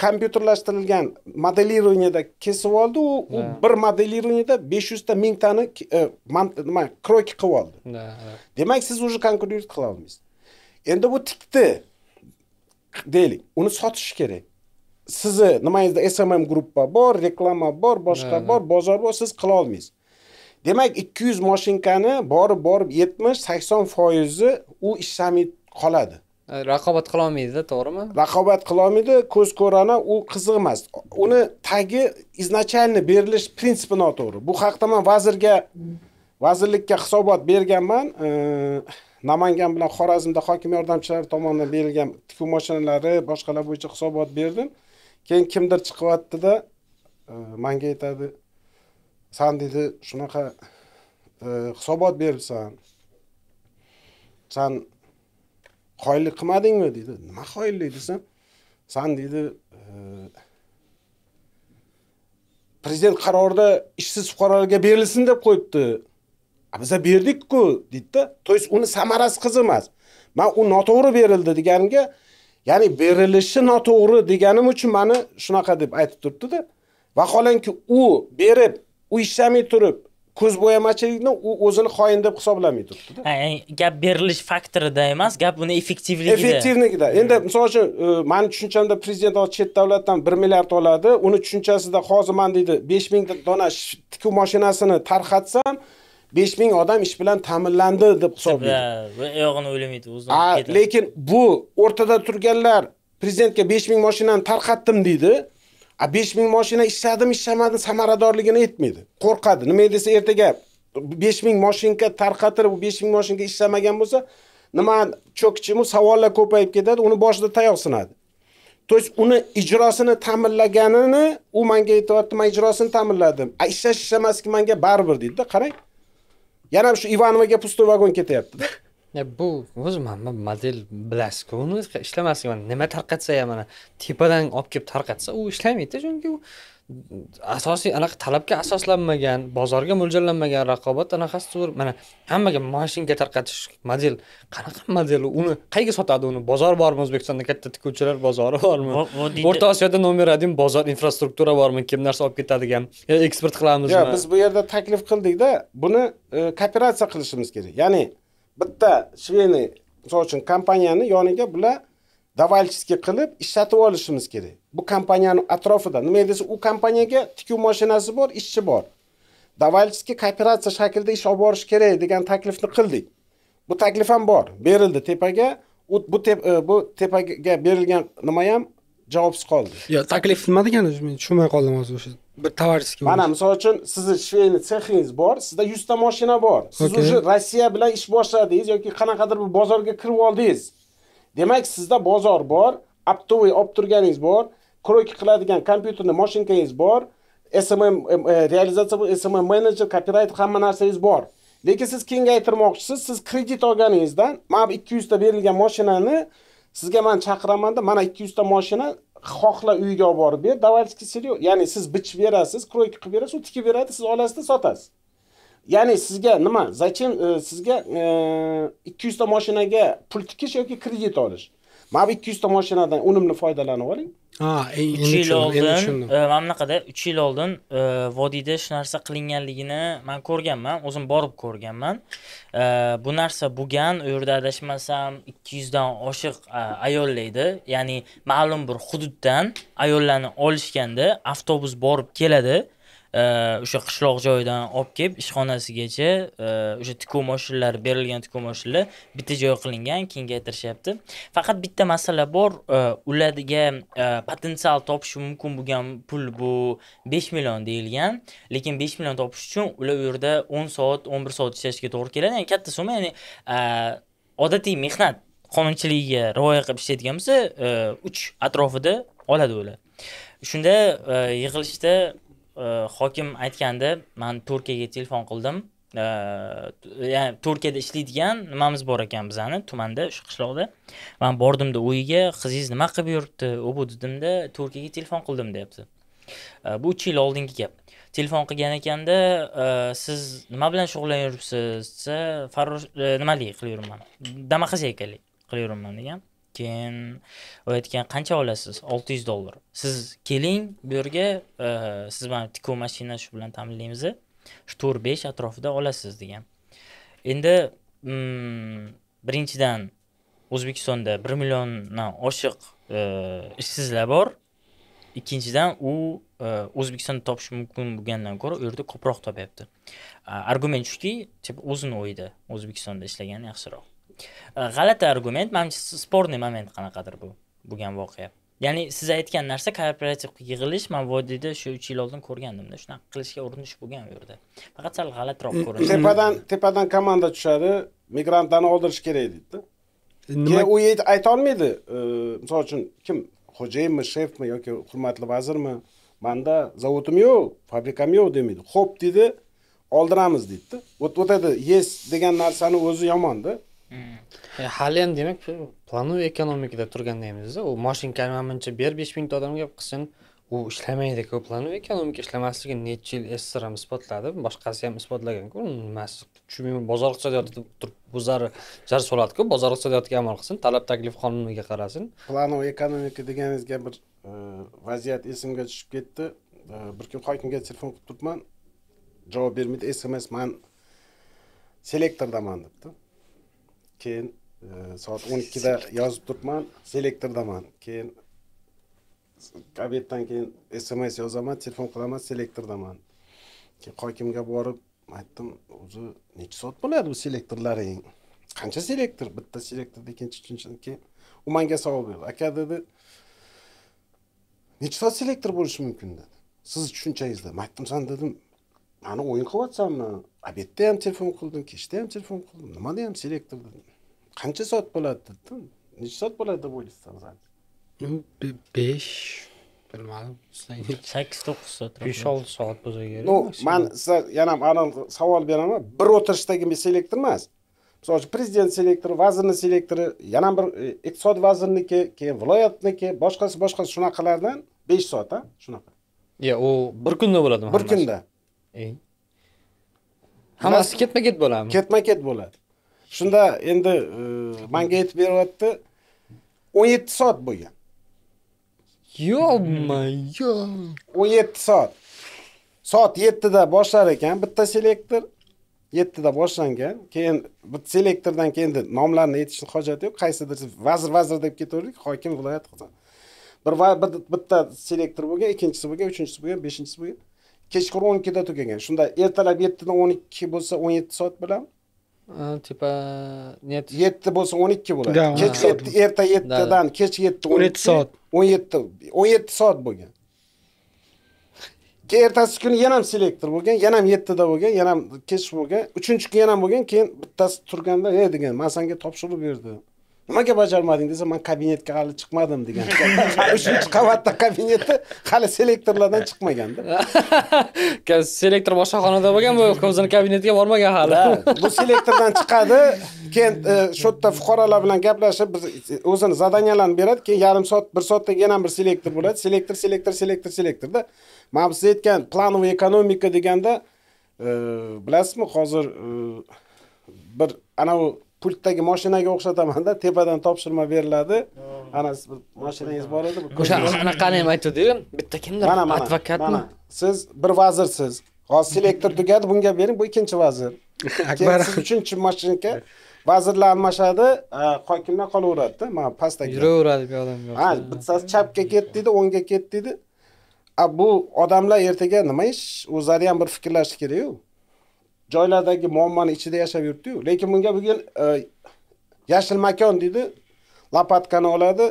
kompyuterlashtirilgan modelirovaniyada kesib oldi u bir modelirovaniyada besh yuzta mingtani e, nima kroki qilib oldi demak siz уже konkurent qila olmaysiz endi bu tikdi deylik uni sotish kerak sizni nimangizda smm gruppa bor reklama bor boshqa bor bozor bor siz qila olmaysiz demak 200 mashinkani borib borib 70-80 foizi u ishlamay qoladi raqobat qila to'g'rimi raqobat qila olmaydi ko'z ko'rona u qiziq emas uni tagi изначально berilish prinsipi noto'g'ri bu haqida man vazirga vazirlikka hisobot berganman namangan bilan xorazmda hokim yordamchilari tomonidan berilgan tikuv mashinalari boshqalar bo'yicha hisobot berdim keyin kimdir chiqyaptida e, manga aytadi san deydi shunaqa e, hisobot beribsan san qoyillik qilmadingmi deydi nima qoyillik desam san deydi e, prezident qarorida ishsiz fuqarolarga berilsin deb qo'yibdi biza berdikku deydida то есть uni samarasi qiziq emas man u noto'g'ri berildi deganimga ya'ni berilishi noto'g'ri deganim uchun mani shunaqa deb aytib turibdida vaholanki u berib u ishlamay turib ko'z bo'yamachilikni u o'zini xoin deb hisoblamay turibdi ha ya'ni gap berilish faktorida emas gap uni effektivligida effektivligida hmm. endi misol uchun e, mani tushunchamda prezident hozir chet davlatdan bir milliard oladi uni tushunchasida hozir man deydi besh ming dona tikuv mashinasini tarqatsam besh ming odam ish bilan ta'minlandi deb hisoblaydi oyog'ini o'ylamaydi o'zi lekin bu o'rtada turganlar prezidentga besh ming mashinani tarqatdim deydi A 5000 mashina ishladim, ishlamadimi samaradorligini yetmaydi. Qo'rqadi. Nima desa ertaga 5000 moshinka besh 5000 moshinka ishlamagan bo'lsa, nima cho'kchimi savollar ko'payib ketadi, uni boshida tayoq sinadi. То есть uni ijrosini ta'minlaganini u menga aytyapti, men ijrosini ta'minladim. A ishlash ishlamasligi menga baribir deydi qarang. Yana shu Ivanovaga pustoy vagon ketyaptida bu o'zi mana model bilasizku ku uni ishlamasiga mana nima tarqatsa ham mana tepadan olib kelib tarqatsa u ishlamaydida chunki u asosiy anaqa talabga asoslanmagan bozorga mo'ljallanmagan raqobat anaqasi zo'r mana hammaga mashinka tarqatish model qanaqa model uni qayerga sotadi uni bozor bormi o'zbekistonda katta tikuvchilar bozori bormi o'rta osiyoda nomer один bozor infrastruktura bormi kim narsa olib ketadigan eksport qilamizmi yo'q biz bu yerda taklif qildikda buni e, kooperatsiya qilishimiz kerak ya'ni bitta shveniy misol uchun kompaniyani yoniga bular давальческий qilib ishlatib olishimiz kerak bu kompaniyani atrofida nima desa u kompaniyaga tikuv mashinasi bor ishchi bor давальческий kooperatsiya shaklida ish olib borish kerak degan taklifni qildik bu taklif ham bor berildi tepaga bu tep, e, bu tepaga berilgan nima ham javobsiz qoldi yo taklif nima degani men tushunmay qoldim hozir o'sha bir товарищеский mana misol uchun sizni shveyni sexingiz bor sizda yuzta moshina bor siz уже rossiya bilan ish boshladingiz yoki qanaqadir bir bozorga kirib oldingiz demak sizda bozor bor оптовый olib turganingiz bor kroki qiladigan kompyuterni moshinkangiz bor smm e, realizatsiya smm menejer copyright hamma narsangiz bor lekin siz kengaytirmoqchisiz siz kredit olganingizdan mana bu ikki yuzta berilgan moshinani sizga man chaqiramanda mana ikki yuzta moshina xohla uyiga olib borib ber давальский сырье ya'ni siz bichib berasiz kroyka qilib berasiz u tikib beradi siz olasizda sotasiz ya'ni sizga nima зачем e, sizga e, ikki yuzta mashinaga pul tikish yoki kredit olish mana bu 200 ta mashinadan unumli foydalanib oling ha e, uch yil oldin mana bunaqada uch yil oldin vodiyda shu narsa qilinganligini man ko'rganman o'zim borib ko'rganman e, bu narsa bo'lgan u yerda adashmasam ikki yuzdan oshiq e, ayollar edi ya'ni ma'lum bir hududdan ayollarni olishganda avtobus borib keladi o'sha э, qishloq joyidan olib kelib ishxonasigacha o'sha э, tikuv mashinalari berilgan tikuv mashinlar bitta joy qilingan kengaytirishyapti faqat bitta masala bor e, ularga e, potensial topish mumkin bo'lgan pul bu besh million deyilgan lekin besh million topish uchun ular u yerda o'n soat o'n bir soat ishlashga to'g'ri keladi ya'ni katta summa ya'ni e, odatiy mehnat qonunchiligiga rioya qilib ishlaydigan bo'lsa uch atrofida oladi ular shunda yig'ilishda Э, hokim aytganda man turkiyaga telefon qildim э, ya'ni turkiyada ishlaydigan nimamiz bor ekan bizani tumanda shu qishloqda man bordimda uyiga qizingiz nima qilib yuribdi u bu dedimda turkiyaga telefon qildim deyapti э, bu uch yil oldingi gap telefon qilgan ekanda siz nima bilan shug'ullanib yuribsiz desa farrosh nimalik qilaverman qilib yuribman degan keyin aytgan qancha olasiz olti yuz dollar siz keling bu yerga e, siz mana tikuv mashina shu bilan ta'minlaymiz shu to'rt besh atrofida olasiz degan endi mm, birinchidan o'zbekistonda bir milliondan oshiq e, ishsizlar bor ikkinchidan u e, o'zbekistonda topish mumkin bo'lgandan ko'ra u yerda ko'proq topyapti argument shuki o'zini o'yida o'zbekistonda ishlagani yaxshiroq Э, g'alati argument manimcha sporный moment qanaqadir bu bo'lgan voqea ya'ni siz aytgan narsa korporativ yig'ilish man vodiyda shu uch yil oldin ko'rgandimda shunaqa qilishga urinish bo'lgan u yerda faqat sal g'alatiroq ko'rinadi tepadan tepadan komanda tushadi migrantlarni oldirish kerak deydida e, nima u aytolmaydi e, misol uchun kim xo'jayinmi shefmi yoki hurmatli vazirmi manda zavodim yo'q fabrikam yo'q demaydi ho'p deydi oldiramiz deydida вот вот это есть degan narsani o'zi yomonda Hmm. E, haliyam demak planu ekonomikada emizda u moshinkani manimcha ber besh mingta odamga qilsin u ishlamaydiku planu ekonomika ishlamasligini necha yil sssr ham isbotladi boshqasi ham isbotlaganku nimasi tushunmayman bozor deb turib o'zlari jar soladiku bozor iqtisodiyotiga amal qilsin talab taklif qonuniga qarasin planu ekonomika deganingizga bir e, vaziyat esimga tushib ketdi e, bir kun hokimga telefon qilib turibman javob bermaydi sms man selektordaman debdi keyin e, soat o'n ikkida yozib turibman selektordaman keyin obeddan keyin sms yozaman telefon qilaman selektordaman keyin hokimga borib aytdim o'zi necha soat bo'ladi bu selektorlaring qancha selektor bitta selektorda ikkinchi uchinchi keyin u manga savol berdi aka dedi necha soat selektor bo'lishi mumkin dedi sizni tushunchangizda man aytdim san dedim mani o'yin qilyapsanmi obedda ham telefon qildim kechda ham telefon qildim nimada ham selektor dedim qancha soat bo'ladi dedim necha soat bo'ladi deb o'ylaysiz hmm, besh bilmadim sakkiz to'qqiz soat besh olti soat bo'lsa kerak ну man sizlar yana ham savol beraman bir o'tirishdagi selektor emas misol uchun prezident selektori vazirni selektori yana bir e, iqtisod vazirniki keyin viloyatniki boshqasi boshqasi shunaqalardan besh soat a shunaqa yo u bir kunda bo'ladimi bir kunda hammasi ketma ket bo'ladimi ketma ket bo'ladi shunda endi e, menga aytib beryapti 17 soat bo'lgan yo'qmi o'n 17 soat soat 7 da boshlar ekan bitta selektor 7 da boshlangan keyin bitta selektordan keyin nomlarni aytishni hojati yo'q qaysidir vazir vazir deb ketaverdik hokim viloyat bir bitta selektor bo'lgan ikkinchisi bo'lgan uchinchisi bo'lgan beshinchisi bo'lgan kechqurun o'n ikkida tugagan shunda ertalab yettidan o'n ikki bo'lsa o'n yetti soat bo'ladimi tepa yetti bo'lsa o'n ikki bo'ladi kech yetti erta yettidan kech yetti o'n yetti soat o'n yetti o'n yetti soat bo'lgan ertasi kuni yana ham selektor bo'lgan yana ham yettida bo'lgan yana ham kech bo'lgan uchinchi kuni yana ham bo'lgan keyin bittasi turganda e degan man senga topshirib berdim nimaga bajarmading desa man kabinetga hali chiqmadim degan <laughs> uchinchi qavatda kabineti hali selektorlardan chiqmaganda <laughs> selektor boshqa xonada bo'lgan bu o'zini kabinetiga bormagan hali bu selektordan chiqadi keyin e, shu yerda fuqarolar bilan gaplashib e, o'zini zadanyalarni beradi keyin yarim soat bir soatdan keyin yana bir selektor bo'ladi selektor selektor selektor selektorda mana siz aytgan planoviy ekonomika deganda e, bilasizmi hozir bir anavi pultdagi mashinaga o'xshatamanda tepadan topshirma beriladi ana mashinangiz bor edi o'sha anaqani ham aytuvdiyu bitta kimdir mana mana advokatmi siz bir vazirsiz hozir selektor tugadi bunga bering bu ikkinchi vazir <laughs> akbar uchinchi mashinka vazirlar almashadi hokimlar qolaveradida mana pastda yuraveradi bu odam ha bittasi chapga deydi o'ngga ketdiydi a bu odamlar ertaga nima ish o'zlari ham bir fikrlashi kerakku joylardagi muammoni ichida yashab yuribdiku lekin bunga bugun e, yashil makon deydi lopatkani oladi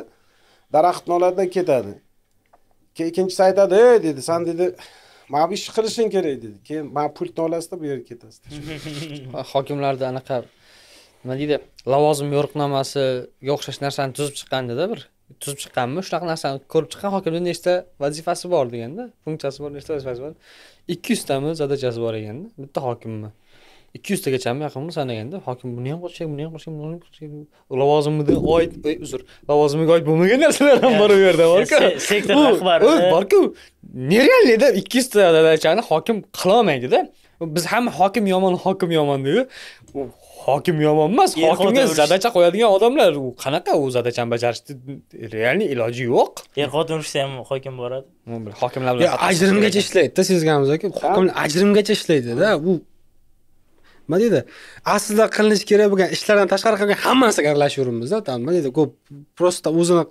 daraxtni oladi ketadi keyin ikkinchisi aytadi ey dedi san dedi mana bu ishni qilishing kerak dedi keyin mana pultni olasizda bu yerga ketasiz <laughs> ah, hokimlarda anaqa nima deydi lavozim yo'riqnomasiga o'xshash narsani tuzib chiqqandida bir tuzib chiqqanmi shunaqa narsani ko'rib chiqqan hokimni nechta vazifasi bor deganda funksiyasi bor nechta vazifasi bor ikki yuztami задачasi bor ekanda bitta hokimni ikki yuztagachami yaqinmi sanaganda hokim buni ham qo'shsak buni ham qo'shsak buni ham qo'shsak lavozimiga oid uzr lavozimiga oid bo'lmagan narsalar ham bor u yerda borku sektor rahbari borku нереальныйda ikki yuzta задачani hokim qilolmaydida biz hamma hokim yomon hokim yomon u hokim yomon emas hokimga zadacha qo'yadigan odamlar u qanaqa u zadachani bajarishni реальный iloji yo'q er xotin urushsa ham hokim boradi hokimlar bilan ajrimgacha ishlaydida sezganmiz aka hokim ajrimgacha ishlaydida u nima deydi aslida qilinishi kerak bo'lgan ishlardan tashqari qilgan hamma narsaga aralashaveramizda там nima deydi ko'p просто o'zini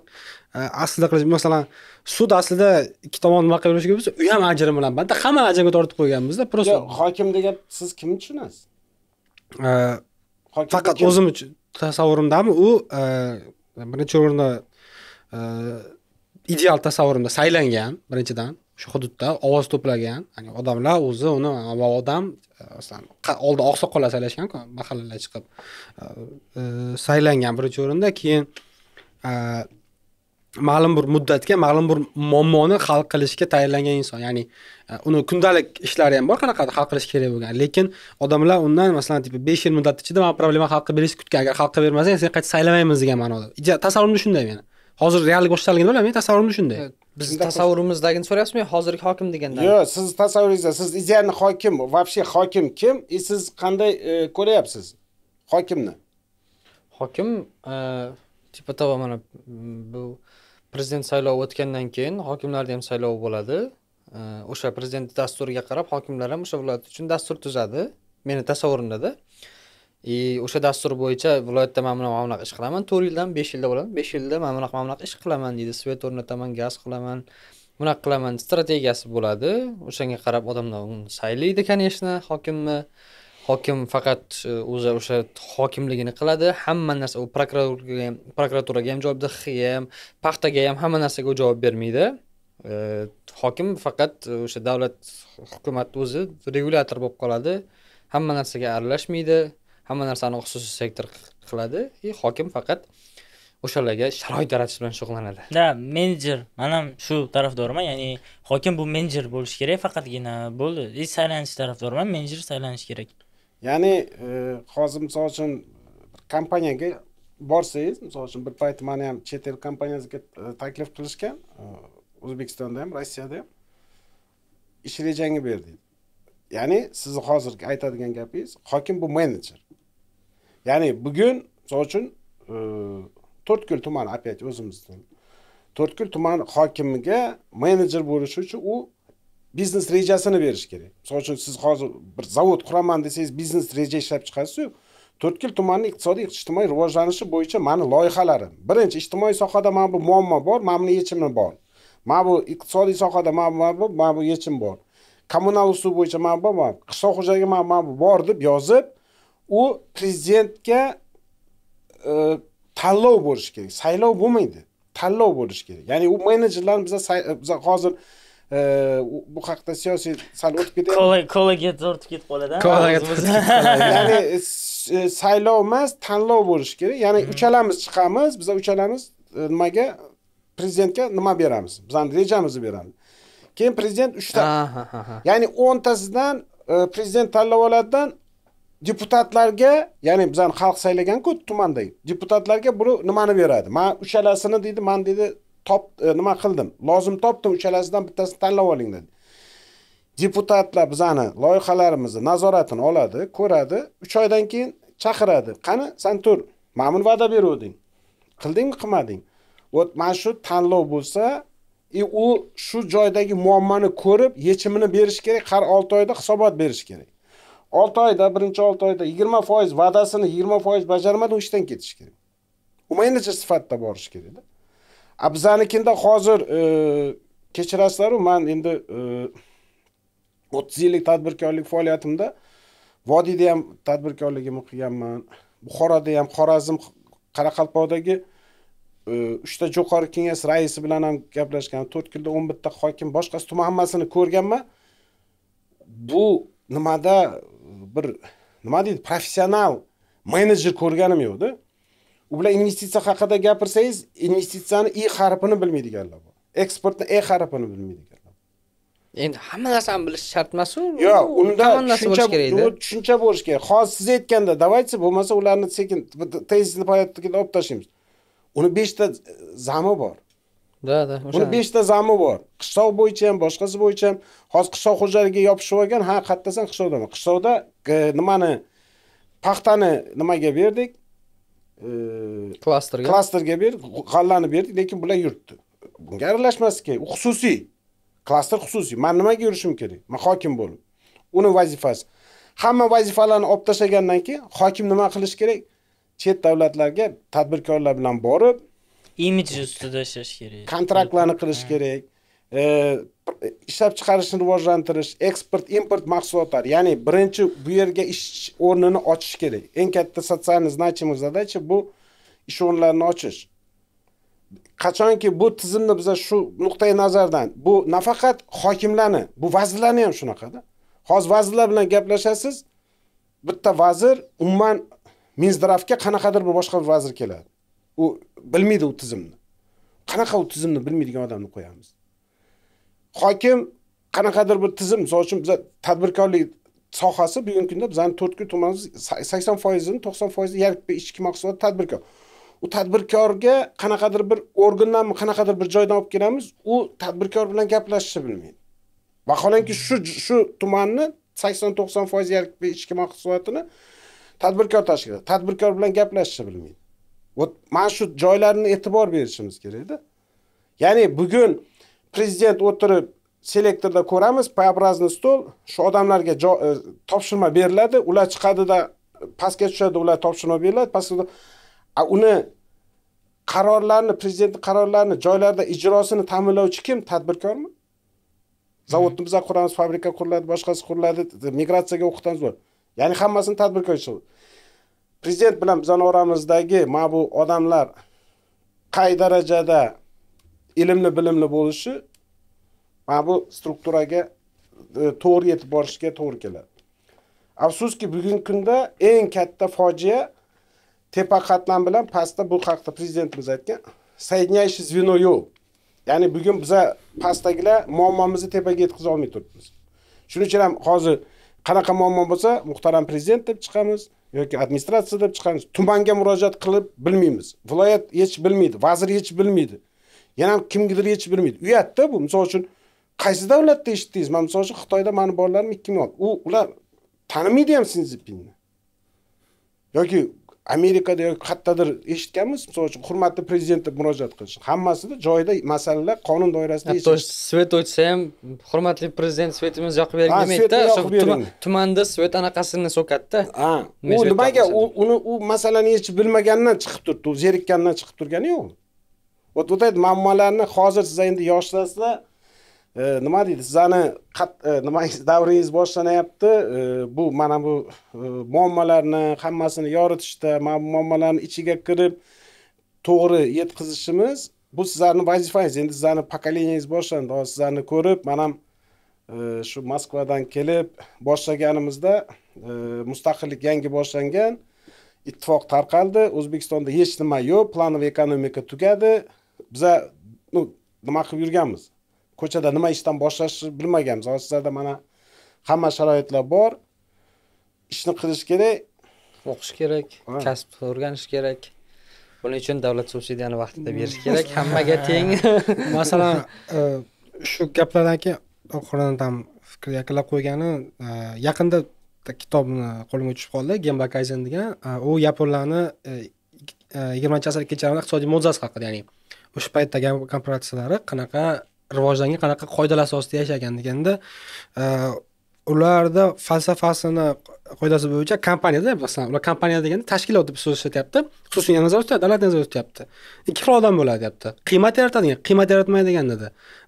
e, aslida qilish masalan sud aslida ikki tomon nima qilib bo'lsa u ham ajrim bilan band hamma ajrimga tortib qo'yganmizda просто hokim degan siz kimni tushunasiz faqat o'zim uchun tasavvurimdami u e, birinchi o'rinda e, ideal tasavvurimda saylangan birinchidan shu hududda ovoz to'plagan odamlar o'zi uni odam e, masalan oldin oqsoqollar saylashganku mahallalar chiqib saylangan birinchi o'rinda keyin ma'lum bir muddatga ma'lum bir muammoni hal qilishga tayyorlangan inson ya'ni e, uni kundalik ishlari ham bor qanaqadir hal qilish kerak bo'lgan lekin odamlar undan masalan tipa besh yil muddat ichida bu problemani hal qilib berishni kutgan agar hal qilib bermasang seni qayta saylamaymiz degan ma'noda tasavvurimda shunday meni hozir reallik boshqaligini bilaman tasavvurimda shunday biz tasavvurimizdagini so'rayapsizmi yo hozirgi hokim deganda yo'q siz tasavvuringizda siz idealniy hokim вообще hokim kim и siz qanday e, ko'ryapsiz hokimni hokim типа e, того mana bu prezident saylovi o'tgandan keyin hokimlarni ham saylovi bo'ladi o'sha prezident dasturiga qarab hokimlar ham o'sha viloyat uchun dastur tuzadi meni tasavvurimdada и o'sha dastur bo'yicha viloyatda mana bunaqa mana bunaqa ish qilaman to'rt yildan besh yilda bo'ladi besh yilda mana bunaqa mana bunaqa ish qilaman deydi svet o'rnataman gaz qilaman bunaqa qilaman strategiyasi bo'ladi o'shanga qarab odamlar uni saylaydi конечно hokimni hokim faqat e, o'zi o'sha hokimligini qiladi hamma narsa u prokuraturaga ham prokuraturaga ham javob ham paxtaga ham hamma narsaga u javob bermaydi e, hokim faqat e, o'sha davlat hukumat o'zi regulyator bo'lib qoladi hamma narsaga aralashmaydi hamma narsani xususiy sektor qiladi и hokim faqat o'shalarga sharoit yaratish bilan shug'ullanadi да menejer man ham shu tarafdorman ya'ni hokim bu menejer bo'lishi kerak faqatgina bo'ldi и saylanish tarafdoriman menejer saylanishi kerak ya'ni e, hozir misol uchun kompaniyaga borsangiz misol uchun bir payt mani ham chet el kompaniyasiga e, taklif qilishgan e, o'zbekistonda ham rossiyada ham ish rejangni ber deydi ya'ni sizni hozirgi aytadigan gapingiz hokim bu menejer ya'ni bugun misol uchun to'rtko'l tumani опять o'zimizni to'rtko'l tumani hokimiga menejer bo'lishi uchun u biznes rejasini berish kerak misol uchun siz hozir bir zavod quraman desangiz biznes reja ishlab chiqasizu to'rtko'l tumanini iqtisodiy ijtimoiy rivojlanishi bo'yicha mani loyihalarim birinchi ijtimoiy sohada mana bu muammo bor mana buni yechimi bor mana bu iqtisodiy sohada mana bu mana bu yechim bor kommunal uslub bo'yicha mana bu bor qishloq xo'jaligi mana mana bu bor deb yozib u prezidentga e, tanlov bo'lishi kerak saylov bo'lmaydi tanlov bo'lishi kerak ya'ni u menejerlarni biza hozir hozir bu haqda siyosiy sal o'tib ketyapti kolaga tortib ketib qoladi kolaga <laughs> ya'ni e, e, saylov emas tanlov bo'lishi kerak ya'ni hmm. uchalamiz chiqamiz biza uchalamiz e, nimaga prezidentga nima beramiz bizani rejamizni beramiz keyin prezident uchta ya'ni o'ntasidan prezident tanlab oladidan deputatlarga ya'ni bizani xalq saylaganku tumandagi deputatlarga bu nimani beradi man uchalasini deydi man deydi top e, nima qildim lozim topdim uchalasidan bittasini tanlab oling dedi deputatlar bizani loyihalarimizni nazoratini oladi ko'radi uch oydan keyin chaqiradi qani san tur mana buni va'da beruvding qildingmi qilmading вот mana shu tanlov bo'lsa и e, u shu joydagi muammoni ko'rib yechimini berish kerak har olti oyda hisobot berish kerak olti oyda birinchi olti oyda yigirma foiz va'dasini yigirma foiz bajarmadi u ishdan ketishi kerak menejer sifatida borishi kerakda a bizanikinda hozir kechirasizlaru man endi o'ttiz yillik tadbirkorlik faoliyatimda vodiyda ham tadbirkorligimni qilganman buxoroda ham xorazm qoraqalpoqdagi uchta jo'qori kengash raisi bilan ham gaplashgan to'rt kunda o'n bitta hokim boshqasi tuman hammasini ko'rganman bu nimada bir nima deydi professional menejer ko'rganim yo'qda u bilan investitsiya haqida gapirsangiz investitsiyani i harfini bilmaydiganlar bor eksportni e harfini bilmaydigan endi hamma narsani bilish shart emasu Yo'q, unda tushuncha tushuncha bo'lishi kerak. Hozir siz aytganda, давайте bo'lmasa ularni sekin tezisni porядкida olib tashlaymiz. Uni 5 ta zami bor. Da, da. Uni 5 ta zami bor. Qishloq bo'yicha ham, boshqasi bo'yicha ham hozir qishloq xo'jaligiga yopishib olgan, ha, qayerdasan qishloqdaman Qishloqda e, nimani paxtani nimaga berdik? klasterga klasterga ber g'allani berdik lekin bular yurtdi bunga aralashmaslik kerak u xususiy klaster xususiy man nimaga yurishim kerak man hokim bo'lib uni vazifasi hamma vazifalarni olib tashlagandan keyin hokim nima qilishi kerak chet davlatlarga tadbirkorlar bilan borib imij ustida ishlash kerak kontraktlarni qilish kerak Э, э, ishlab chiqarishni rivojlantirish eksport import mahsulotlari ya'ni birinchi bu yerga ish o'rnini ochish kerak eng katta социально значимый задача bu ish o'rinlarini ochish qachonki bu tizimni biza shu nuqtai nazardan bu nafaqat hokimlarni bu vazirlarni ham shunaqada hozir vazirlar bilan gaplashasiz bitta vazir umuman minzdravga qanaqadir bir boshqa bir vazir keladi u bilmaydi u tizimni qanaqa u tizimni bilmaydigan odamni qo'yamiz hokim qanaqadir bir tizim misol uchun biza tadbirkorlik sohasi bugungi kunda bizani to'rtku tumanimiz sakson foizini to'qson foizi yarpi ichki mahsulot tadbirkor u tadbirkorga qanaqadir bir organdanmi qanaqadir bir joydan olib kelamiz u tadbirkor bilan gaplashishni bilmaydi vaholanki shu shu tumanni sakson to'qson foiz yarpi ichki mahsulotini tadbirkor tashkil etadi tadbirkor bilan gaplashishni bilmaydi вот mana shu joylarni e'tibor berishimiz kerakda ya'ni bugun prezident o'tirib selektorda ko'ramiz p образный stol shu odamlarga e, topshirma beriladi ular chiqadida pastga tushadi ular topshirma beriladi pastga uni qarorlarni prezidentni qarorlarini joylarda ijrosini ta'minlovchi kim tadbirkormi zavodni biza quramiz fabrika quriladi boshqasi quriladi migratsiyaga o'qitamiz ya'ni hammasini tadbirkor prezident bilan bizani oramizdagi mana bu odamlar qay darajada ilmli bilimli bo'lishi mana bu strukturaga e, to'g'ri yetib borishga to'g'ri keladi afsuski bugungi kunda eng katta fojia tepa qatlam bilan pastda bu haqda prezidentimiz aytgan соединяющий звено yo'q ya'ni bugun biza pastdagilar muammomizni tepaga yetkaza olmay turibmiz shuning uchun ham hozir qanaqa muammo bo'lsa muhtaram prezident deb chiqamiz yoki administratsiya deb chiqamiz tumanga murojaat qilib bilmaymiz viloyat hech bilmaydi vazir hech bilmaydi yana kimgadir yechib bermaydi uyatda bu misol uchun qaysi davlatda eshitdingiz man misol uchun xitoyda mani bolalarim ikki ming u ular tanimaydi ham sinzipinni yoki amerikada yoki qayerdadir eshitganmiz misol uchun hurmatli prezident deb murojaat qilish hammasida joyida masalalar qonun doirasida hatto svet o'chsa ham hurmatli prezident svetimiz yoqib bering demaydida tumanda svet anaqasini so'kadida ha u nimaga uni u masalani yechib bilmagandan chiqib turibdi u zerikkandan chiqib turgani yo'q Вот вот эти muammolarni ҳозир siz энди ёшсизлар нима дейди сизларни nimangiz davringiz boshlanyapti bu mana bu muammolarni hammasini yoritishda muammolarni ichiga kirib to'g'ri yetkazishimiz bu sizlarni vazifangiz endi sizlarni pokoleniyangiz boshlandi hozir sizlarni ko'rib man ham shu moskvadan kelib boshlaganimizda mustaqillik yangi boshlangan ittifoq tarqaldi o'zbekistonda hech nima yo'q planoviy ekonomika tugadi biza ну nima qilib yurganmiz ko'chada nima ishdan boshlashni bilmaganmiz hozir sizlarda mana hamma sharoitlar bor ishni qilish kerak o'qish kerak kasb o'rganish kerak buning uchun davlat subsidiyani vaqtida berish <laughs> kerak hammaga teng <laughs> masalan e, shu gaplardan keyin oxiridan tam fikr yakunlab qo'ygani e, yaqinda kitobni qo'limga tushib qoldi gemba degan e, u yaponlarni yigirmanchi asr kechalari iqtisodiy mo'jizasi haqida ya'ni o'sha paytdagi korporatsiyalari qanaqa rivojlangan qanaqa qoidalar asosida yashagan deganda ularda falsafasini qoidasi bo'yicha kompaniyada masalan ular kompaniya deganda tashkilot deb so'z ishlatyapti xususiy nazar ustida davlat nazarda tutyapti ikki xil odam bo'ladi deyapti qiymat yaratadigan qiymat yaratmaydigan dedi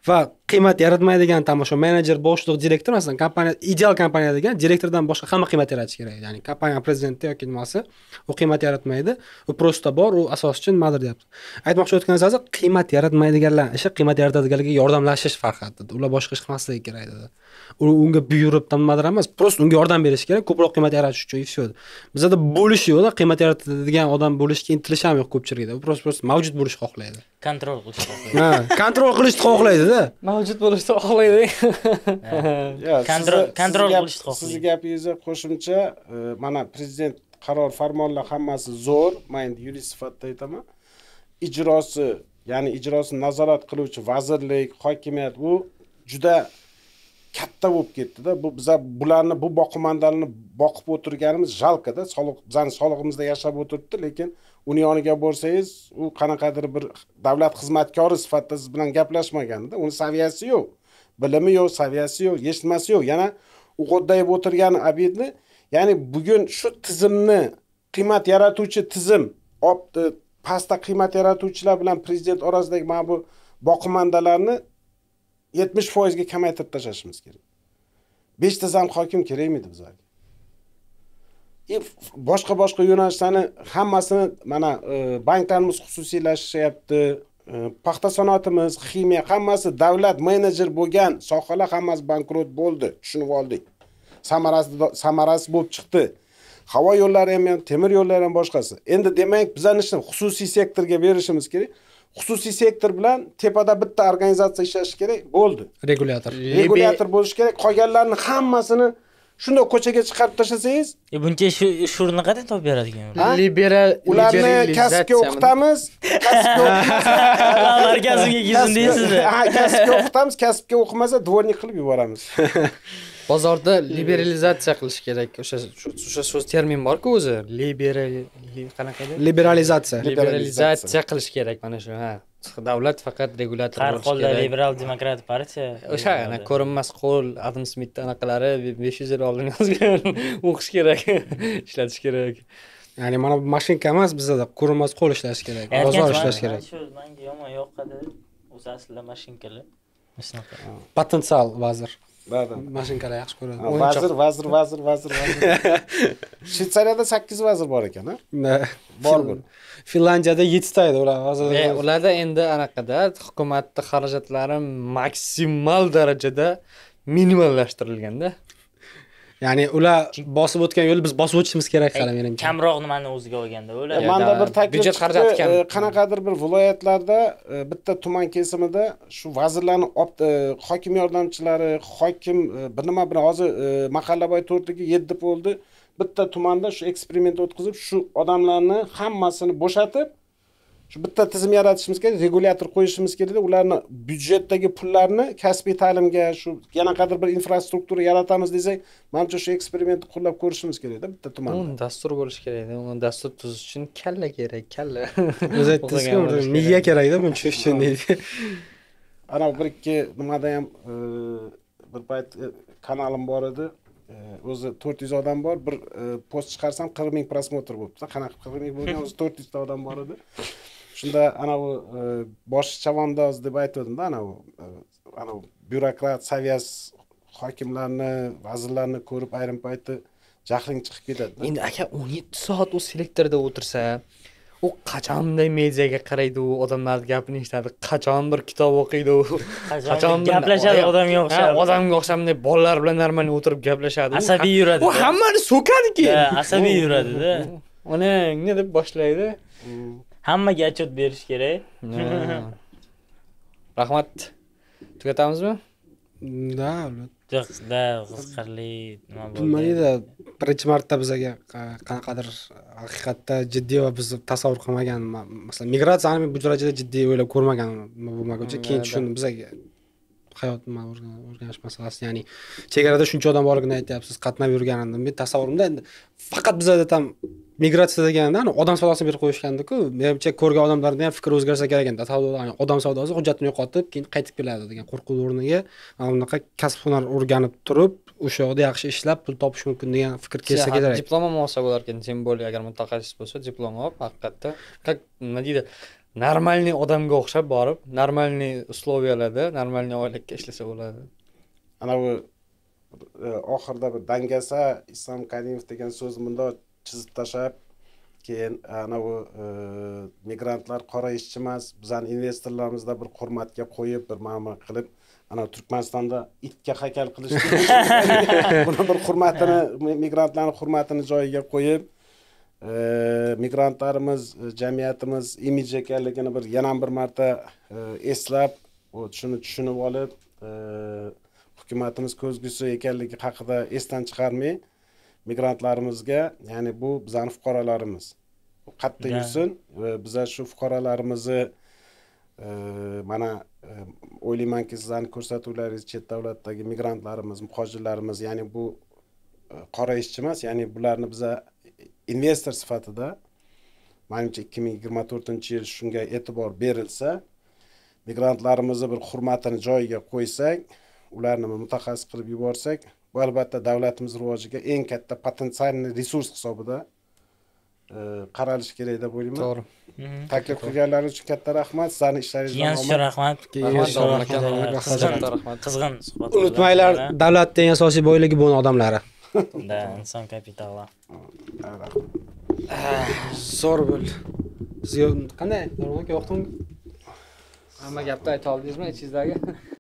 va qiymat yaratmaydigan tam o'sha menejer boshliq direktor masalan kompaniya ideal kompaniya degan direktordan boshqa hamma qiymat yaratishi kerak ya'ni kompaniya prezidenti yoki nimasi u qiymat yaratmaydi u просто bor u asoschi nimadir deyapti aytmoqchi o'tgan narsasi qiymat yaratmaydiganlar ishi qiymat yaratadiganlarga yordamlashish faqat dedi ular boshqa ish qilmasligi kerak dedi u unga buyurib nimadir emas просто unga yordam berish kerak ko'proq qiymat yaratish uchun и все bizada bo'lish yo'qda qiymat yaratadigan odam bo'lishga intilish ham yo'q ko'pchilikda u просто просто mavjud bo'lishni xohlaydi kontrol qilishni xohlaydi ha kontrol qilishni xohlaydida mavjud bo'lishni xohlaydi <laughs> kontrol qilishni xohlaydi sizni gapingizga qo'shimcha e, mana prezident qaror farmonlar hammasi zo'r man endi yurist sifatida aytaman ijrosi ya'ni ijrosini nazorat qiluvchi vazirlik hokimiyat u juda katta bo'lib ketdida bu biza bularni bu boqimandalni boqib o'tirganimiz jalkada soliq bizani solig'imizda yashab o'tiribdi lekin uni yoniga borsangiz u qanaqadir bir davlat xizmatkori sifatida siz bilan gaplashmaganda uni saviyasi yo'q bilimi yo'q saviyasi yo'q hech nimasi yo'q yana o'g'irlayib o'tirgan obidni ya'ni bugun shu tizimni qiymat yaratuvchi tizim pastda qiymat yaratuvchilar bilan prezident orasidagi mana bu boqimandalarni 70 foizga kamaytirib tashlashimiz kerak. 5 ta zam hokim kerakmidi bizlarga? E boshqa-boshqa yo'nalishlarni hammasini mana e, banklarimiz xususiylashishyapti, e, paxta sanoatimiz, ximiya hammasi davlat menejer bo'lgan sohalar hammasi bankrot bo'ldi, tushunib oldik. Samarasi samarasi bo'lib chiqdi. Havo yo'llari ham, temir yo'llari ham boshqasi. Endi demak, ishni xususiy sektorga berishimiz kerak. xususiy sektor bilan tepada bitta organizatsiya ishlashi kerak bo'ldi regulyator regulyator bo'lishi kerak qolganlarni hammasini shundoq ko'chaga chiqarib tashlasangiz e, buncha shurni qayerdan topib beradigan liberal ularni kasbga o'qitamiz kasbga <laughs> kasbga o'qitamiz kasbga o'qimasa dvornik qilib yuboramiz <laughs> bozorda liberalizatsiya qilish kerak o'sha o'sha so'z termin borku o'zi liberal qanaqa edi liberalizatsiya liberalizatsiya qilish kerak mana shu ha davlat faqat regulyator har holda liberal demokrat partiya o'sha ko'rinmas qo'l adam smitni anaqalari besh yuz yil oldin yozgan <laughs> o'qish kerak <laughs> ishlatish kerak ya'ni mana bu mashinka emas bizada ko'rinmas qo'l ishlash kerak bozor ishlash kerak shu manga yomon yoqadi o'zi aslida mashinkalar potensial vazir mashinkalar yaxshi ko'radi vazir vazir vazir vazir <laughs> shvetsariyada sakkiz vazir bor ekan bor bir finlandiyada yettita edi ular hozir e, ularda endi anaqada hukumatni xarajatlari maksimal darajada minimallashtirilganda ya'ni ular bosib o'tgan yo'lni biz bosib o'tishimiz kerak hali menimcha kamroq nimani o'ziga olganda ular manda bir taklif byudjet xarajati kam qanaqadir bir viloyatlarda e, bitta tuman kesimida shu vazirlarni e, hokim yordamchilari hokim e, bir nima bilan hozir mahallaboy to'rtligi yetti bo'ldi bitta tumanda shu eksperiment o'tkazib shu odamlarni hammasini bo'shatib shu bitta tizim yaratishimiz kerak regulyator qo'yishimiz kerakda ularni byudjetdagi pullarni kasbiy ta'limga shu qanaqadir bir infrastruktura yaratamiz desak manimcha shu eksperimentni qo'llab ko'rishimiz kerakda bitta tumanda dastur bo'lishi kerakda uni dastur tuzish uchun kalla kerak kalla <laughs> o'zi aytdingizku miya kerakda buni tushunish uchun deydi <laughs> anavi bir ikki nimada ham e, bir payt e, kanalim bor edi e, o'zi to'rt yuz odam bor bir post chiqarsam qirq ming prosmotr bo'libdi qanaqa qirq ming bo'lgan <laughs> o'zi to'rt yuzta odam bor edi shunda anavi e, bosh chavandoz deb aytuvdimda da anavi e, anavi byurokrat saviyas hokimlarni vazirlarni ko'rib ayrim paytda jahling chiqib ketadi endi aka 17 soat u selektorda o'tirsa u qachonday mediaga qaraydi u odamlarni gapini eshitadi qachon bir kitob o'qiydi u <laughs> qachon gaplashadi odamga o'xshab odamga o'xshab bunday bolalar bilan нормально o'tirib gaplashadi asabiy yuradi u hammani keyin asabiy yuradida <laughs> onangni deb boshlaydi mm. hammaga отчет berish kerak rahmat tugatamizmi да albatta sizda qiziqarli nima bo'ldi bilmaydi birinchi marta bizaga qanaqadir haqiqatda jiddiy va biz tasavvur qilmagan masalan migratsiyani bu darajada jiddiy o'ylab ko'rmagan bo'lmaguncha keyin tushundim bizaga hayot o'rganish masalasi ya'ni chegarada shuncha odam borligini aytyapsiz qatnab yurganini men tasavvurimda endi faqat bizada там migratsiya deganda odam savdosini berib qo'yishgandiku menimcha ko'rgan odamlarni ham fikri o'zgarsa kerak endi odam savdosi hujjatini yo'qotib keyin qaytib keladi degan qo'rquv o'rniga mana bunaqa kasb hunar o'rganib turib o'sha yoqda yaxshi ishlab pul topish mumkin degan fikr kelsa kerak diplom ham olsa bo'larkan тем более agar mutaxassis bo'lsa diplom olib haqiqatda как nima deydi normalniy odamga o'xshab borib normalniy условияlarda normalniy oylikka ishlasa bo'ladi anavi e, oxirida bir dangasa islom karimov degan so'zni bundoq chizib tashlab keyin anavi e, migrantlar qora ishchi emas bizani investorlarimizda bir hurmatga qo'yib bir mana qilib ana turkmanistonda itga haykal qilish <laughs> <laughs> buni bir hurmatini migrantlarni hurmatini joyiga qo'yib migrantlarimiz e, jamiyatimiz imij ekanligini bir yana bir marta e, eslab shuni tushunib olib e, hukumatimiz ko'zgusi ekanligi haqida esdan chiqarmay migrantlarimizga ya'ni bu bizani fuqarolarimiz qayerda yursin biza shu fuqarolarimizni mana o'ylaymanki sizlarni ko'rsatuvlaringiz chet davlatdagi migrantlarimiz muhojirlarimiz ya'ni bu qora ishchi emas ya'ni bularni biza investor sifatida manimcha ikki ming yigirma to'rtinchi yil shunga e'tibor berilsa migrantlarimizni bir hurmatini joyiga qo'ysak ularni mutaxassis qilib yuborsak bu albatta davlatimiz rivojiga eng katta potensialniy resurs hisobida e, qaralishi kerak deb o'ylayman to'g'ri mhm. taklif qilganlaringiz uchun katta rahmat sizlarni ishlaringizga yana sizga rahmat rahmat qizg'in suhbat unutmanglar davlatni eng asosiy boyligi bu odamlari да inson kapitali zo'r bo'ldi siz qanday nurulloga yoqdimi hamma gapni ayta oldingizmi ichingizdagi